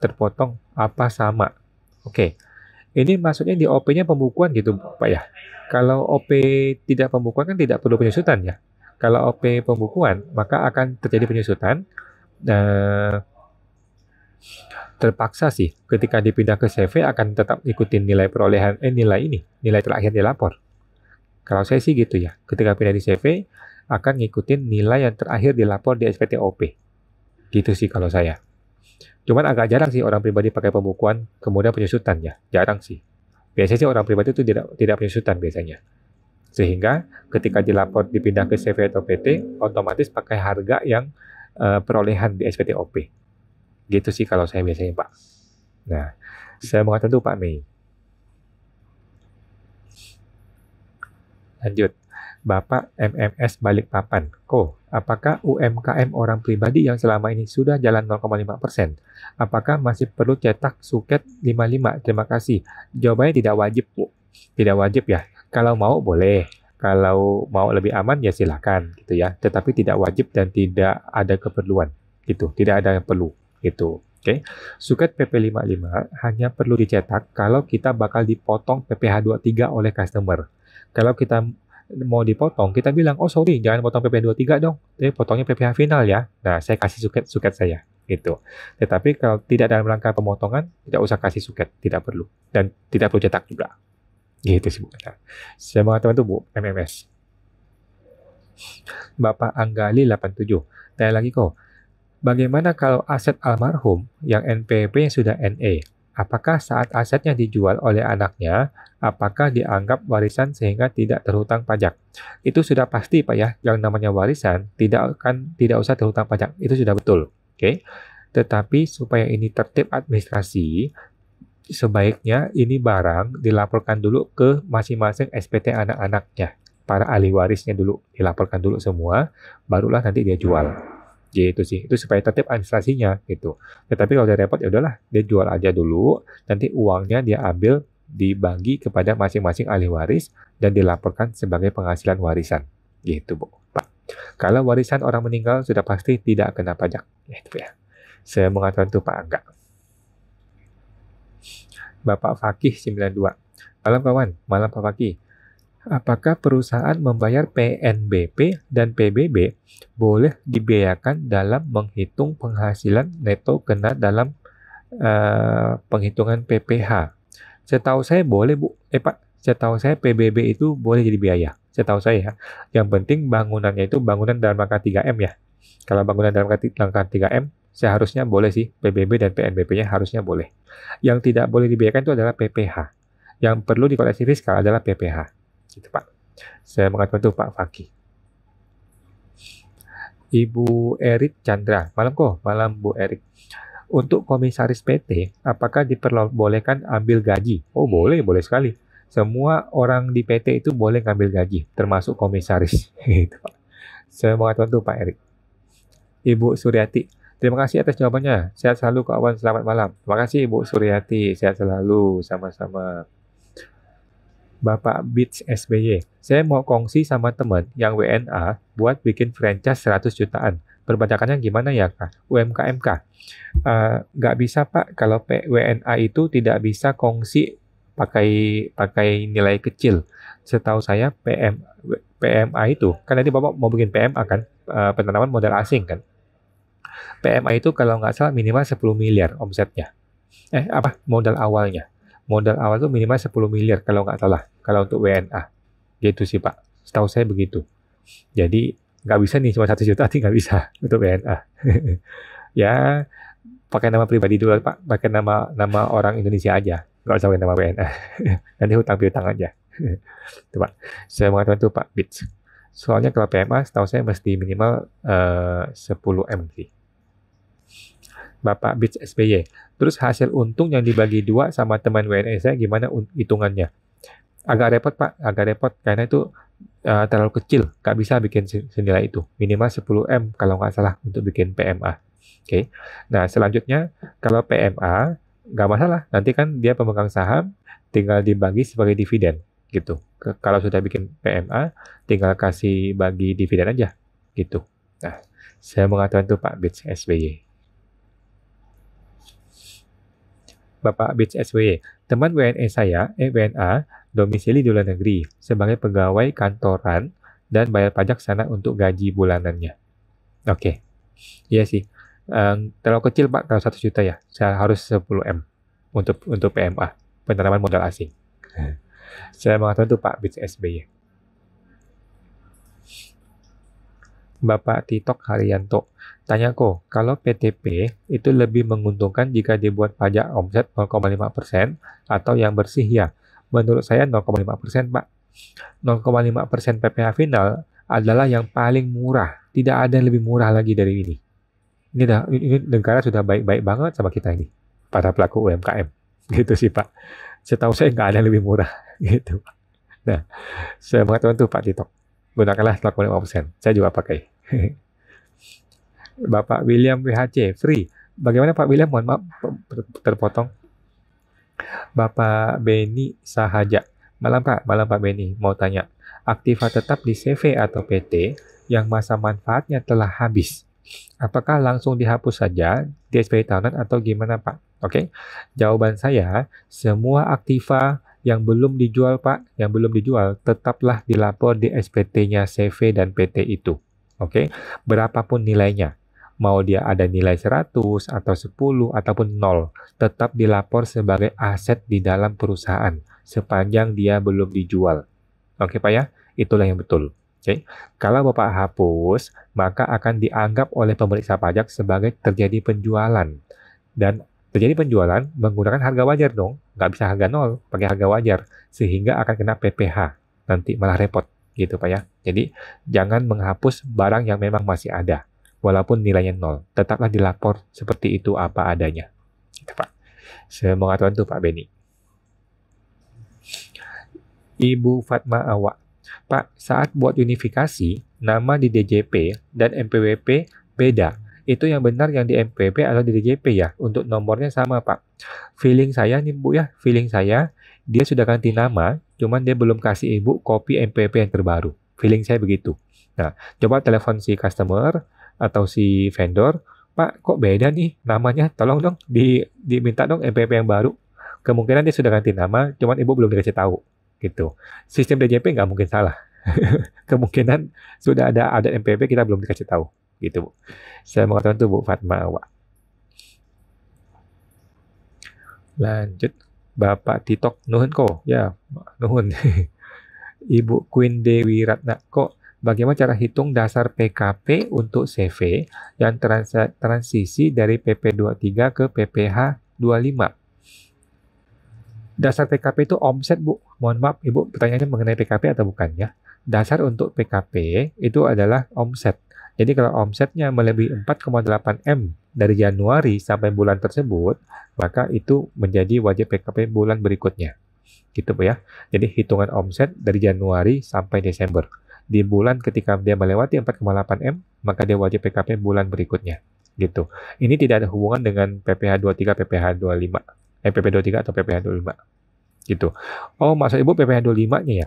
terpotong apa sama? Oke, ini maksudnya di OP-nya pembukuan gitu Pak ya? Kalau OP tidak pembukuan kan tidak perlu penyusutan ya? Kalau OP pembukuan, maka akan terjadi penyusutan. Nah, terpaksa sih ketika dipindah ke CV akan tetap ikutin nilai perolehan eh nilai ini, nilai terakhir dilapor. Kalau saya sih gitu ya, ketika pindah di CV akan ngikutin nilai yang terakhir dilapor di SPT OP Gitu sih kalau saya. Cuman agak jarang sih orang pribadi pakai pembukuan kemudian penyusutan ya, jarang sih. Biasanya sih orang pribadi itu tidak tidak penyusutan biasanya. Sehingga ketika dilapor dipindah ke CV atau PT, otomatis pakai harga yang uh, perolehan di SPT OP Gitu sih kalau saya biasanya Pak. Nah, saya mengatakan itu Pak Mei. Lanjut. Bapak MMS balik Balikpapan. Ko, apakah UMKM orang pribadi yang selama ini sudah jalan 0,5%? Apakah masih perlu cetak suket 55? Terima kasih. Jawabannya tidak wajib, Bu. Tidak wajib ya. Kalau mau boleh. Kalau mau lebih aman ya silahkan gitu ya. Tetapi tidak wajib dan tidak ada keperluan gitu. Tidak ada yang perlu gitu. Oke, okay. suket PP55 hanya perlu dicetak kalau kita bakal dipotong PPh23 oleh customer. Kalau kita mau dipotong, kita bilang, oh sorry, jangan potong PPh23 dong, tapi potongnya PPh final ya. Nah, saya kasih suket-suket saya, gitu. Tetapi kalau tidak dalam rangka pemotongan, tidak usah kasih suket, tidak perlu. Dan tidak perlu cetak juga. Gitu sih, Bu. Nah, saya mengatakan itu, Bu, MMS. Bapak Anggali 87. Tanya lagi kok, Bagaimana kalau aset almarhum yang NPP sudah NE? Apakah saat asetnya dijual oleh anaknya, apakah dianggap warisan sehingga tidak terhutang pajak? Itu sudah pasti Pak ya, yang namanya warisan tidak akan tidak usah terhutang pajak. Itu sudah betul. Oke. Okay? Tetapi supaya ini tertib administrasi, sebaiknya ini barang dilaporkan dulu ke masing-masing SPT anak-anaknya. Para ahli warisnya dulu dilaporkan dulu semua, barulah nanti dia jual gitu sih itu supaya tetap administrasinya gitu tetapi ya, kalau dia repot ya udahlah dia jual aja dulu nanti uangnya dia ambil dibagi kepada masing-masing ahli waris dan dilaporkan sebagai penghasilan warisan gitu bu pak kalau warisan orang meninggal sudah pasti tidak kena pajak ya, itu ya saya mengatakan itu pak enggak Bapak Fakih 92 malam kawan malam Pak Fakih apakah perusahaan membayar PNBP dan PBB boleh dibiayakan dalam menghitung penghasilan neto kena dalam uh, penghitungan PPH. Setahu saya boleh Bu, eh Pak, setahu saya PBB itu boleh jadi biaya. Setahu saya, yang penting bangunannya itu bangunan dalam rangka 3M ya. Kalau bangunan dalam rangka 3M, seharusnya boleh sih PBB dan PNBP-nya harusnya boleh. Yang tidak boleh dibiayakan itu adalah PPH. Yang perlu dikoreksi fiskal adalah PPH. Gitu Pak. Saya mengatakan itu Pak Fakih. Ibu Erik Chandra. Malam kok, malam Bu Erik. Untuk komisaris PT, apakah diperbolehkan ambil gaji? Oh boleh, boleh sekali. Semua orang di PT itu boleh ngambil gaji, termasuk komisaris. <laughs> Gitu, Pak. Saya mengatakan itu Pak Erik. Ibu Suryati, terima kasih atas jawabannya. Sehat selalu kawan, selamat malam. Terima kasih Ibu Suryati, sehat selalu, sama-sama. Bapak Beats SBY. Saya mau kongsi sama teman yang WNA buat bikin franchise 100 jutaan. Perbajakannya gimana ya kak? UMKM kak? Eh, Gak bisa pak kalau WNA itu tidak bisa kongsi pakai pakai nilai kecil. Setahu saya PM PMA itu kan tadi bapak mau bikin PMA kan uh, penanaman modal asing kan. PMA itu kalau nggak salah minimal 10 miliar omsetnya. Eh apa modal awalnya? modal awal tuh minimal 10 miliar kalau nggak salah kalau untuk WNA gitu sih pak setahu saya begitu jadi nggak bisa nih cuma satu juta <laughs> nggak bisa untuk WNA <laughs> ya pakai nama pribadi dulu pak pakai nama nama orang Indonesia aja nggak usah pakai nama WNA <laughs> nanti hutang piutang aja itu pak saya mengatakan itu pak Bits soalnya kalau PMA setahu saya mesti minimal eh, uh, 10 M sih Bapak Bits SBY. Terus hasil untung yang dibagi dua sama teman WNI saya gimana hitungannya? Agak repot Pak, agak repot karena itu uh, terlalu kecil, nggak bisa bikin senilai itu. Minimal 10M kalau nggak salah untuk bikin PMA. Oke, okay. nah selanjutnya kalau PMA nggak masalah, nanti kan dia pemegang saham tinggal dibagi sebagai dividen gitu. Ke, kalau sudah bikin PMA, tinggal kasih bagi dividen aja gitu. Nah, saya mengatakan itu Pak Bits SBY. Bapak Bits SW, teman WNA saya, eh WNA, domisili di luar negeri sebagai pegawai kantoran dan bayar pajak sana untuk gaji bulanannya. Oke, okay. iya sih. Um, terlalu kecil Pak kalau 1 juta ya, saya harus 10 M untuk untuk PMA, penanaman modal asing. Hmm. Saya mengatakan itu Pak SW. Oke, Bapak Tito Haryanto. kok kalau PTP itu lebih menguntungkan jika dibuat pajak omset 0,5% atau yang bersih ya? Menurut saya 0,5% Pak. 0,5% PPH final adalah yang paling murah. Tidak ada yang lebih murah lagi dari ini. Ini, dah, ini negara sudah baik-baik banget sama kita ini. Para pelaku UMKM. <laughs> Gitu sih Pak. Setahu saya nggak ada yang lebih murah. <laughs> Gitu Nah, saya mengatakan itu Pak Tito gunakanlah 0,5%. Saya juga pakai. <laughs> Bapak William WHC, free. Bagaimana Pak William? Mohon maaf, terpotong. Bapak Beni Sahaja. Malam Pak, malam Pak Beni. Mau tanya, aktiva tetap di CV atau PT yang masa manfaatnya telah habis. Apakah langsung dihapus saja di SPI tahunan atau gimana Pak? Oke, okay? jawaban saya, semua aktiva yang belum dijual Pak, yang belum dijual tetaplah dilapor di SPT-nya CV dan PT itu. Oke, okay? berapapun nilainya. Mau dia ada nilai 100 atau 10 ataupun 0, tetap dilapor sebagai aset di dalam perusahaan sepanjang dia belum dijual. Oke okay, Pak ya, itulah yang betul. Oke. Okay. Kalau Bapak hapus, maka akan dianggap oleh pemeriksa pajak sebagai terjadi penjualan dan Terjadi penjualan menggunakan harga wajar dong, nggak bisa harga nol, pakai harga wajar, sehingga akan kena PPH, nanti malah repot gitu Pak ya. Jadi jangan menghapus barang yang memang masih ada, walaupun nilainya nol, tetaplah dilapor seperti itu apa adanya. Gitu Pak. Semoga Tuhan tuh Pak Beni. Ibu Fatma Awak. Pak, saat buat unifikasi, nama di DJP dan MPWP beda itu yang benar yang di MPP atau di DJP ya. Untuk nomornya sama Pak. Feeling saya nih Bu ya, feeling saya dia sudah ganti nama, cuman dia belum kasih Ibu kopi MPP yang terbaru. Feeling saya begitu. Nah, coba telepon si customer atau si vendor, Pak, kok beda nih namanya? Tolong dong di diminta dong MPP yang baru. Kemungkinan dia sudah ganti nama, cuman Ibu belum dikasih tahu gitu. Sistem DJP nggak mungkin salah. <laughs> Kemungkinan sudah ada adat MPP kita belum dikasih tahu gitu bu. Saya mengatakan itu Bu Fatma Awak. Lanjut Bapak Titok Nuhun ko, ya Nuhun. <laughs> Ibu Queen Dewi Ratna kok bagaimana cara hitung dasar PKP untuk CV yang trans transisi dari PP23 ke PPH25? Dasar PKP itu omset, Bu. Mohon maaf, Ibu, pertanyaannya mengenai PKP atau bukan ya? Dasar untuk PKP itu adalah omset. Jadi kalau omsetnya melebihi 4,8 M dari Januari sampai bulan tersebut, maka itu menjadi wajib PKP bulan berikutnya. Gitu ya. Jadi hitungan omset dari Januari sampai Desember. Di bulan ketika dia melewati 4,8 M, maka dia wajib PKP bulan berikutnya. Gitu. Ini tidak ada hubungan dengan PPh 23, PPh 25, eh PP 23 atau PPh 25. Gitu. Oh, maksud Ibu PPh 25-nya ya?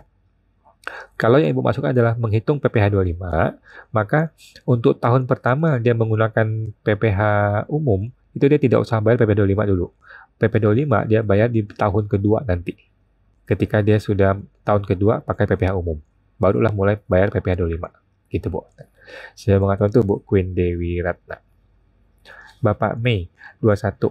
Kalau yang ibu masukkan adalah menghitung PPh 25, maka untuk tahun pertama dia menggunakan PPh umum, itu dia tidak usah bayar PPh 25 dulu. PPh 25 dia bayar di tahun kedua nanti. Ketika dia sudah tahun kedua pakai PPh umum, barulah mulai bayar PPh 25. Gitu, Bu. Saya mengatakan itu Bu Queen Dewi Ratna. Bapak Mei 21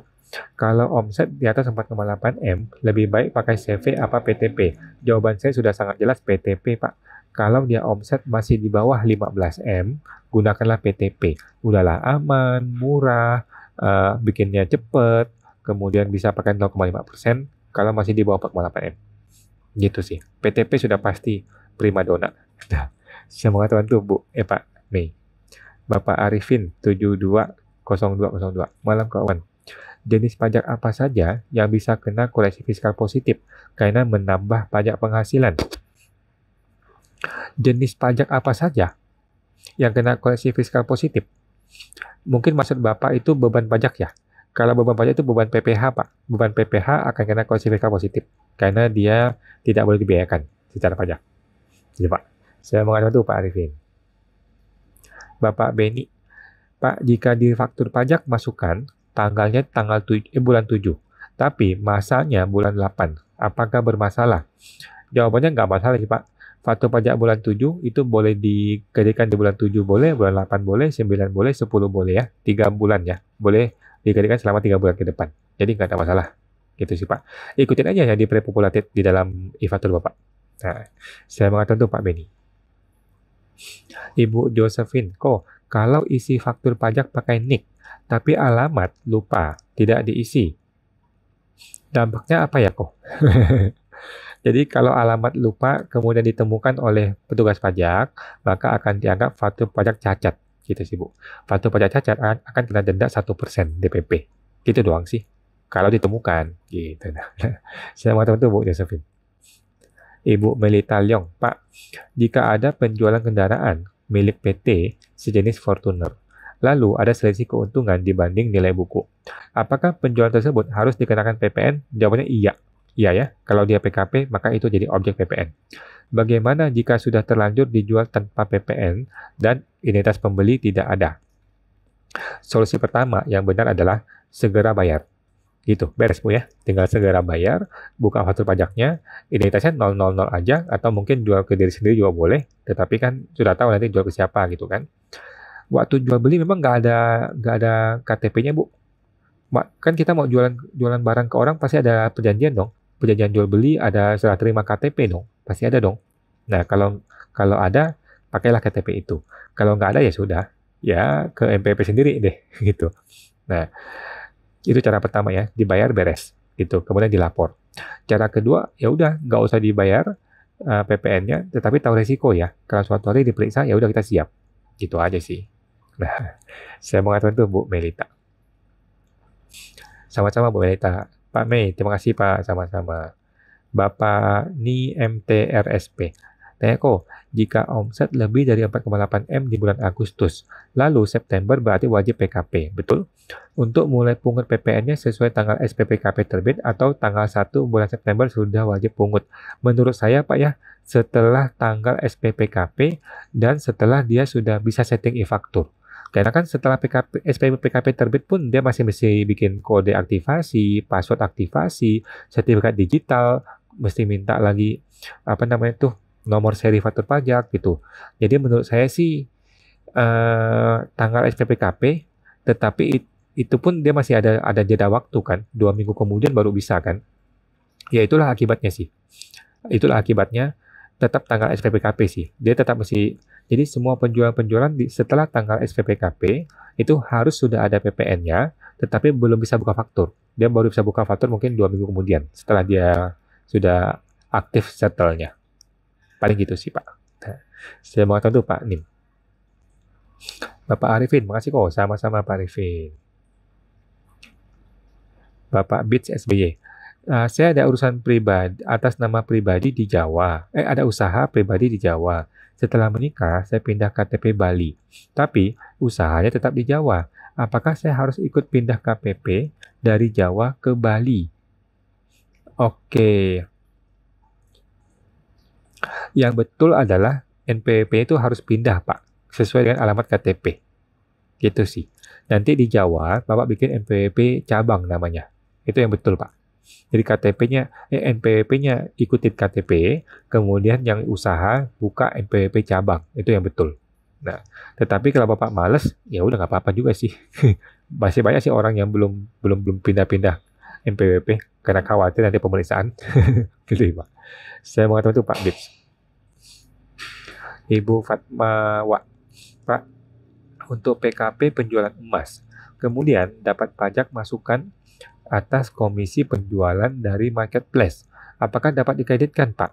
kalau omset di atas 4,8 M, lebih baik pakai CV apa PTP? Jawaban saya sudah sangat jelas PTP, Pak. Kalau dia omset masih di bawah 15 M, gunakanlah PTP. Udahlah aman, murah, uh, bikinnya cepat, kemudian bisa pakai 0,5% kalau masih di bawah 4,8 M. Gitu sih. PTP sudah pasti prima dona. Semoga teman tuh bu, Eh Pak Mei. Bapak Arifin 720202 malam kawan Jenis pajak apa saja yang bisa kena koleksi fiskal positif karena menambah pajak penghasilan? Jenis pajak apa saja yang kena koleksi fiskal positif? Mungkin maksud Bapak itu beban pajak ya? Kalau beban pajak itu beban PPH, Pak. Beban PPH akan kena koleksi fiskal positif karena dia tidak boleh dibiayakan secara pajak. Jadi, iya, Pak, saya mengatakan itu Pak Arifin. Bapak Beni, Pak, jika di faktur pajak masukkan Tanggalnya tanggal tuj- eh, bulan 7. Tapi masanya bulan 8. Apakah bermasalah? Jawabannya nggak masalah sih Pak. Faktor pajak bulan 7 itu boleh dikerjakan di bulan 7 boleh, bulan 8 boleh, 9 boleh, 10 boleh ya. 3 bulan ya. Boleh dikerjakan selama 3 bulan ke depan. Jadi nggak ada masalah. Gitu sih Pak. Ikutin aja yang di prepopulated di dalam e-faktur Bapak. Nah, saya mengatakan tuh Pak Beni. Ibu Josephine, kok kalau isi faktur pajak pakai NIK, tapi alamat lupa, tidak diisi. Dampaknya apa ya kok? <laughs> Jadi kalau alamat lupa kemudian ditemukan oleh petugas pajak, maka akan dianggap faktur pajak cacat. Gitu sih Bu. Faktur pajak cacat akan kena denda 1% DPP. Gitu doang sih. Kalau ditemukan. Gitu. selamat <laughs> tentu Bu Josephine. Ibu Melita Leong, Pak, jika ada penjualan kendaraan milik PT sejenis Fortuner, Lalu ada selisih keuntungan dibanding nilai buku. Apakah penjualan tersebut harus dikenakan PPN? Jawabannya iya. Iya ya, kalau dia PKP maka itu jadi objek PPN. Bagaimana jika sudah terlanjur dijual tanpa PPN dan identitas pembeli tidak ada? Solusi pertama yang benar adalah segera bayar. Gitu, beres Bu ya. Tinggal segera bayar, buka faktur pajaknya, identitasnya 000 aja atau mungkin jual ke diri sendiri juga boleh, tetapi kan sudah tahu nanti jual ke siapa gitu kan waktu jual beli memang nggak ada nggak ada KTP-nya bu kan kita mau jualan jualan barang ke orang pasti ada perjanjian dong perjanjian jual beli ada serah terima KTP dong pasti ada dong nah kalau kalau ada pakailah KTP itu kalau nggak ada ya sudah ya ke MPP sendiri deh <laughs> gitu nah itu cara pertama ya dibayar beres gitu kemudian dilapor cara kedua ya udah nggak usah dibayar uh, eh, PPN-nya tetapi tahu resiko ya kalau suatu hari diperiksa ya udah kita siap gitu aja sih Nah, saya mengatakan itu Bu Melita. Sama-sama Bu Melita. Pak Mei, terima kasih Pak, sama-sama. Bapak Ni MTRSP. Tanya kok, jika omset lebih dari 4,8 M di bulan Agustus, lalu September berarti wajib PKP, betul? Untuk mulai pungut PPN-nya sesuai tanggal SPPKP terbit atau tanggal 1 bulan September sudah wajib pungut. Menurut saya Pak ya, setelah tanggal SPPKP dan setelah dia sudah bisa setting e-faktur. Karena kan setelah PKP, SPM PKP terbit pun dia masih mesti bikin kode aktivasi, password aktivasi, sertifikat digital, mesti minta lagi apa namanya tuh nomor seri faktur pajak gitu. Jadi menurut saya sih eh, tanggal PKP, tetapi it, itu pun dia masih ada ada jeda waktu kan, dua minggu kemudian baru bisa kan. Ya itulah akibatnya sih. Itulah akibatnya tetap tanggal SPPKP sih. Dia tetap masih jadi semua penjualan-penjualan setelah tanggal SPPKP itu harus sudah ada PPN-nya, tetapi belum bisa buka faktur. Dia baru bisa buka faktur mungkin dua minggu kemudian setelah dia sudah aktif settle-nya. Paling gitu sih Pak. Nah, saya mau tahu Pak Nim. Bapak Arifin, makasih kok. Sama-sama Pak Arifin. Bapak Bits SBY. Nah, saya ada urusan pribadi atas nama pribadi di Jawa. Eh, ada usaha pribadi di Jawa. Setelah menikah, saya pindah KTP Bali. Tapi usahanya tetap di Jawa. Apakah saya harus ikut pindah KPP dari Jawa ke Bali? Oke. Yang betul adalah NPWP itu harus pindah, Pak, sesuai dengan alamat KTP. Gitu sih. Nanti di Jawa, Bapak bikin NPWP cabang namanya. Itu yang betul, Pak. Jadi KTP-nya, eh, NPWP-nya ikutin KTP, kemudian yang usaha buka NPWP cabang, itu yang betul. Nah, tetapi kalau bapak males, ya udah nggak apa-apa juga sih. <laughs> Masih banyak sih orang yang belum belum belum pindah-pindah NPWP karena khawatir nanti pemeriksaan. <laughs> gitu ya, pak. Saya mengatakan itu Pak Bits. Ibu Fatma Wak. Pak, untuk PKP penjualan emas, kemudian dapat pajak masukan atas komisi penjualan dari marketplace. Apakah dapat dikreditkan, Pak?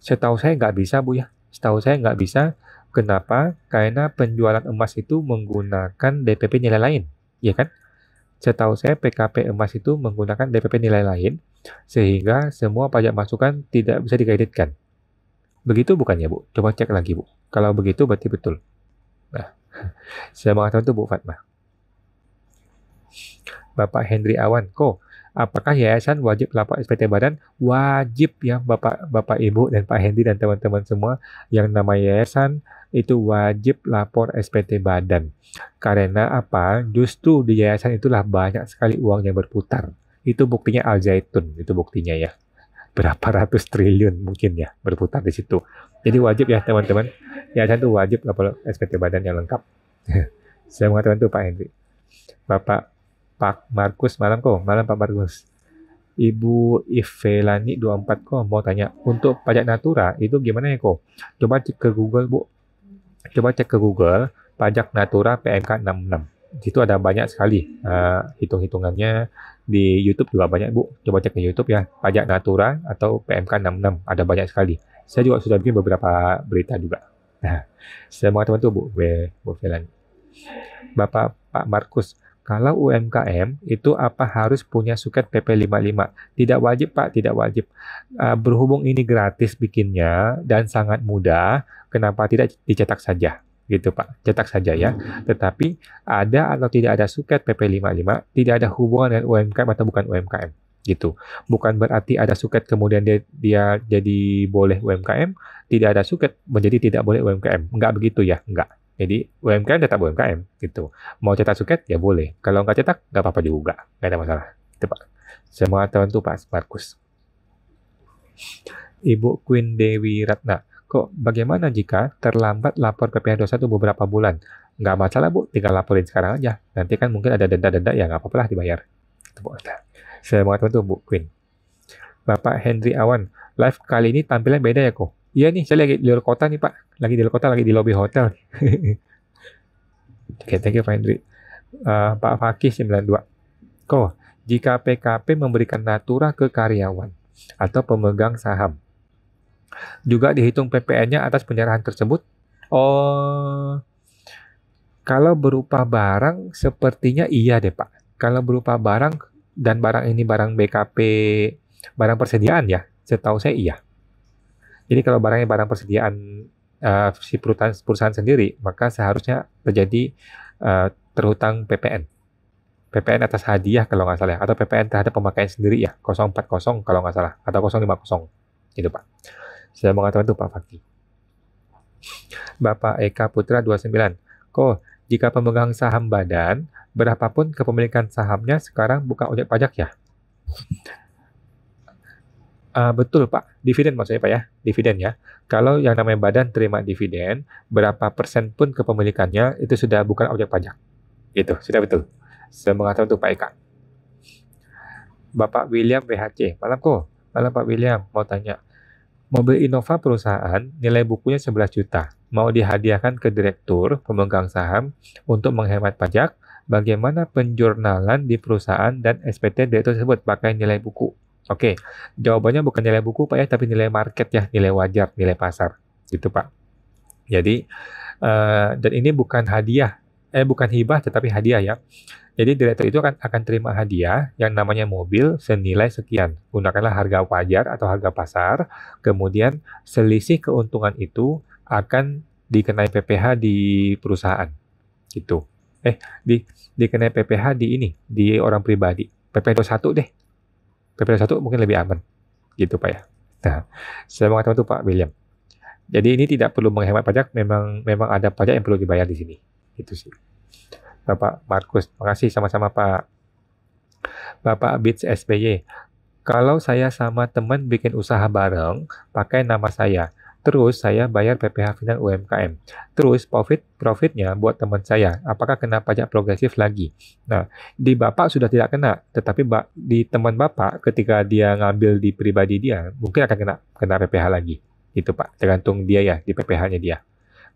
Setahu saya nggak bisa, Bu ya. Setahu saya nggak bisa. Kenapa? Karena penjualan emas itu menggunakan DPP nilai lain, ya kan? Setahu saya PKP emas itu menggunakan DPP nilai lain, sehingga semua pajak masukan tidak bisa dikreditkan. Begitu bukannya, Bu? Coba cek lagi, Bu. Kalau begitu berarti betul. Nah, <laughs> saya mengatakan itu Bu Fatma. Bapak Hendri Awan. Ko, apakah yayasan wajib lapor SPT badan? Wajib ya Bapak Bapak Ibu dan Pak Hendri dan teman-teman semua yang nama yayasan itu wajib lapor SPT badan. Karena apa? Justru di yayasan itulah banyak sekali uang yang berputar. Itu buktinya Al Zaitun, itu buktinya ya berapa ratus triliun mungkin ya berputar di situ. Jadi wajib ya teman-teman. Yayasan itu wajib lapor SPT badan yang lengkap. <laughs> Saya mengatakan itu Pak Hendri. Bapak Pak Markus malam kok malam Pak Markus Ibu Ivelani 24 kok mau tanya untuk pajak natura itu gimana ya kok coba cek ke Google Bu coba cek ke Google pajak natura PMK 66 itu ada banyak sekali uh, hitung-hitungannya di YouTube juga banyak Bu coba cek di YouTube ya pajak natura atau PMK 66 ada banyak sekali saya juga sudah bikin beberapa berita juga nah saya mau teman tuh Bu Bu Ivelani Bapak Pak Markus kalau UMKM itu apa harus punya suket PP55? Tidak wajib Pak, tidak wajib. Uh, berhubung ini gratis bikinnya dan sangat mudah, kenapa tidak dicetak saja? gitu Pak, cetak saja ya. Tetapi ada atau tidak ada suket PP55 tidak ada hubungan dengan UMKM atau bukan UMKM gitu. Bukan berarti ada suket kemudian dia, dia jadi boleh UMKM, tidak ada suket menjadi tidak boleh UMKM. Enggak begitu ya, enggak. Jadi UMKM tetap UMKM gitu. Mau cetak suket ya boleh. Kalau nggak cetak nggak apa-apa juga, nggak ada masalah. Itu Pak. Semua teman tuh Pak Markus. Ibu Queen Dewi Ratna. Kok bagaimana jika terlambat lapor ke dosa 21 beberapa bulan? Nggak masalah Bu, tinggal laporin sekarang aja. Nanti kan mungkin ada denda-denda ya nggak apa-apa lah dibayar. Itu Semua teman tuh Bu Queen. Bapak Henry Awan, live kali ini tampilnya beda ya kok. Iya nih, saya lagi di luar kota nih Pak. Lagi di luar kota, lagi di lobby hotel. <laughs> Oke, thank you Pak Hendri. Uh, Pak Fakih 92. Ko, jika PKP memberikan natura ke karyawan atau pemegang saham, juga dihitung PPN-nya atas penyerahan tersebut? Oh, kalau berupa barang sepertinya iya deh Pak. Kalau berupa barang dan barang ini barang BKP, barang persediaan ya, setahu saya iya. Jadi kalau barangnya barang persediaan uh, si perusahaan, perusahaan sendiri, maka seharusnya terjadi uh, terhutang PPN. PPN atas hadiah kalau nggak salah, ya, atau PPN terhadap pemakaian sendiri ya, 040 kalau nggak salah, atau 050. Gitu Pak. Saya mau mengatakan itu Pak Fakti. Bapak Eka Putra 29. Ko, jika pemegang saham badan, berapapun kepemilikan sahamnya sekarang buka objek pajak ya? Uh, betul Pak, dividen maksudnya Pak ya, dividen ya. Kalau yang namanya badan terima dividen, berapa persen pun kepemilikannya itu sudah bukan objek pajak. Itu sudah betul. Saya mengatakan untuk Pak Eka. Bapak William BHC. malam kok. Malam Pak William, mau tanya. Mobil Innova perusahaan nilai bukunya 11 juta. Mau dihadiahkan ke direktur pemegang saham untuk menghemat pajak, bagaimana penjurnalan di perusahaan dan SPT direktur tersebut pakai nilai buku. Oke, jawabannya bukan nilai buku Pak ya, tapi nilai market ya, nilai wajar, nilai pasar. Gitu Pak. Jadi, uh, dan ini bukan hadiah, eh bukan hibah tetapi hadiah ya. Jadi direktur itu akan, akan terima hadiah yang namanya mobil senilai sekian. Gunakanlah harga wajar atau harga pasar. Kemudian selisih keuntungan itu akan dikenai PPh di perusahaan. Gitu. Eh, di dikenai PPh di ini, di orang pribadi. PPH 21 deh, pp 21 mungkin lebih aman gitu Pak ya. Nah, saya mengatakan itu Pak William. Jadi ini tidak perlu menghemat pajak, memang memang ada pajak yang perlu dibayar di sini. Itu sih. Bapak Markus, makasih sama-sama Pak. Bapak Bits SBY, kalau saya sama teman bikin usaha bareng, pakai nama saya, Terus saya bayar PPH final UMKM. Terus profit profitnya buat teman saya. Apakah kena pajak progresif lagi? Nah, di Bapak sudah tidak kena, tetapi di teman Bapak ketika dia ngambil di pribadi dia mungkin akan kena kena PPH lagi. Itu Pak, tergantung dia ya di PPH-nya dia.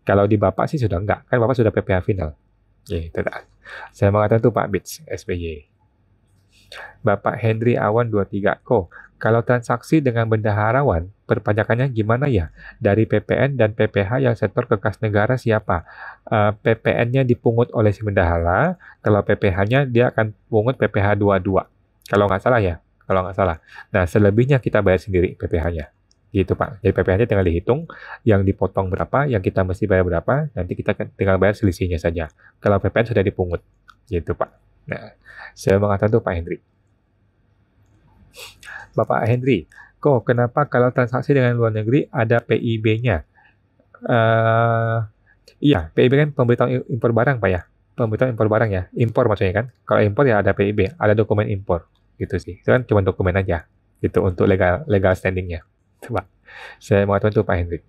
Kalau di Bapak sih sudah enggak, kan Bapak sudah PPH final. Ya, itu Saya mengatakan itu Pak Bits, SBY. Bapak Henry Awan 23. Co. kalau transaksi dengan bendaharawan, perpajakannya gimana ya? Dari PPN dan PPH yang setor ke kas negara siapa? Uh, eh, PPN-nya dipungut oleh si bendahara, kalau PPH-nya dia akan pungut PPH 22. Kalau nggak salah ya, kalau nggak salah. Nah, selebihnya kita bayar sendiri PPH-nya. Gitu Pak. Jadi PPH-nya tinggal dihitung, yang dipotong berapa, yang kita mesti bayar berapa, nanti kita tinggal bayar selisihnya saja. Kalau PPN sudah dipungut. Gitu Pak. Nah, saya mengatakan tuh Pak Hendri. Bapak Hendri, kok kenapa kalau transaksi dengan luar negeri ada PIB-nya? Uh, eh, iya, PIB kan pemberitahuan impor barang, Pak ya? Pemberitahuan impor barang ya? Impor maksudnya kan? Kalau impor ya ada PIB, ada dokumen impor. Gitu sih. Itu kan cuma dokumen aja. itu untuk legal legal standingnya. Coba. Saya mengatakan tuh Pak Henry.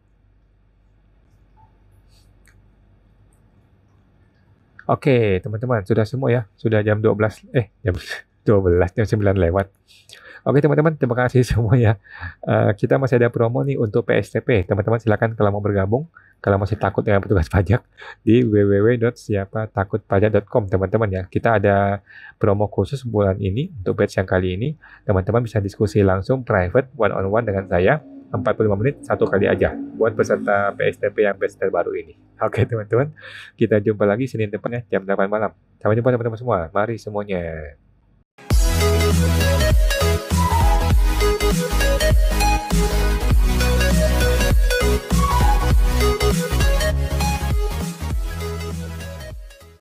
Oke, teman-teman, sudah semua ya. Sudah jam 12, eh jam 12, <laughs> jam 9 lewat. Oke teman-teman, terima kasih <laughs> semua ya. Uh, kita masih ada promo nih untuk PSTP. Teman-teman silakan kalau mau bergabung, kalau masih takut dengan petugas <laughs> pajak, di www.siapatakutpajak.com teman-teman ya. Kita ada promo khusus bulan ini untuk batch yang kali ini. Teman-teman bisa diskusi langsung private one -on -one dengan saya 45 menit satu kali aja buat peserta PSTP yang batch terbaru ini. <laughs> Oke teman-teman, kita jumpa lagi Senin depannya jam 8 malam. Sampai jumpa teman-teman semua. Mari semuanya.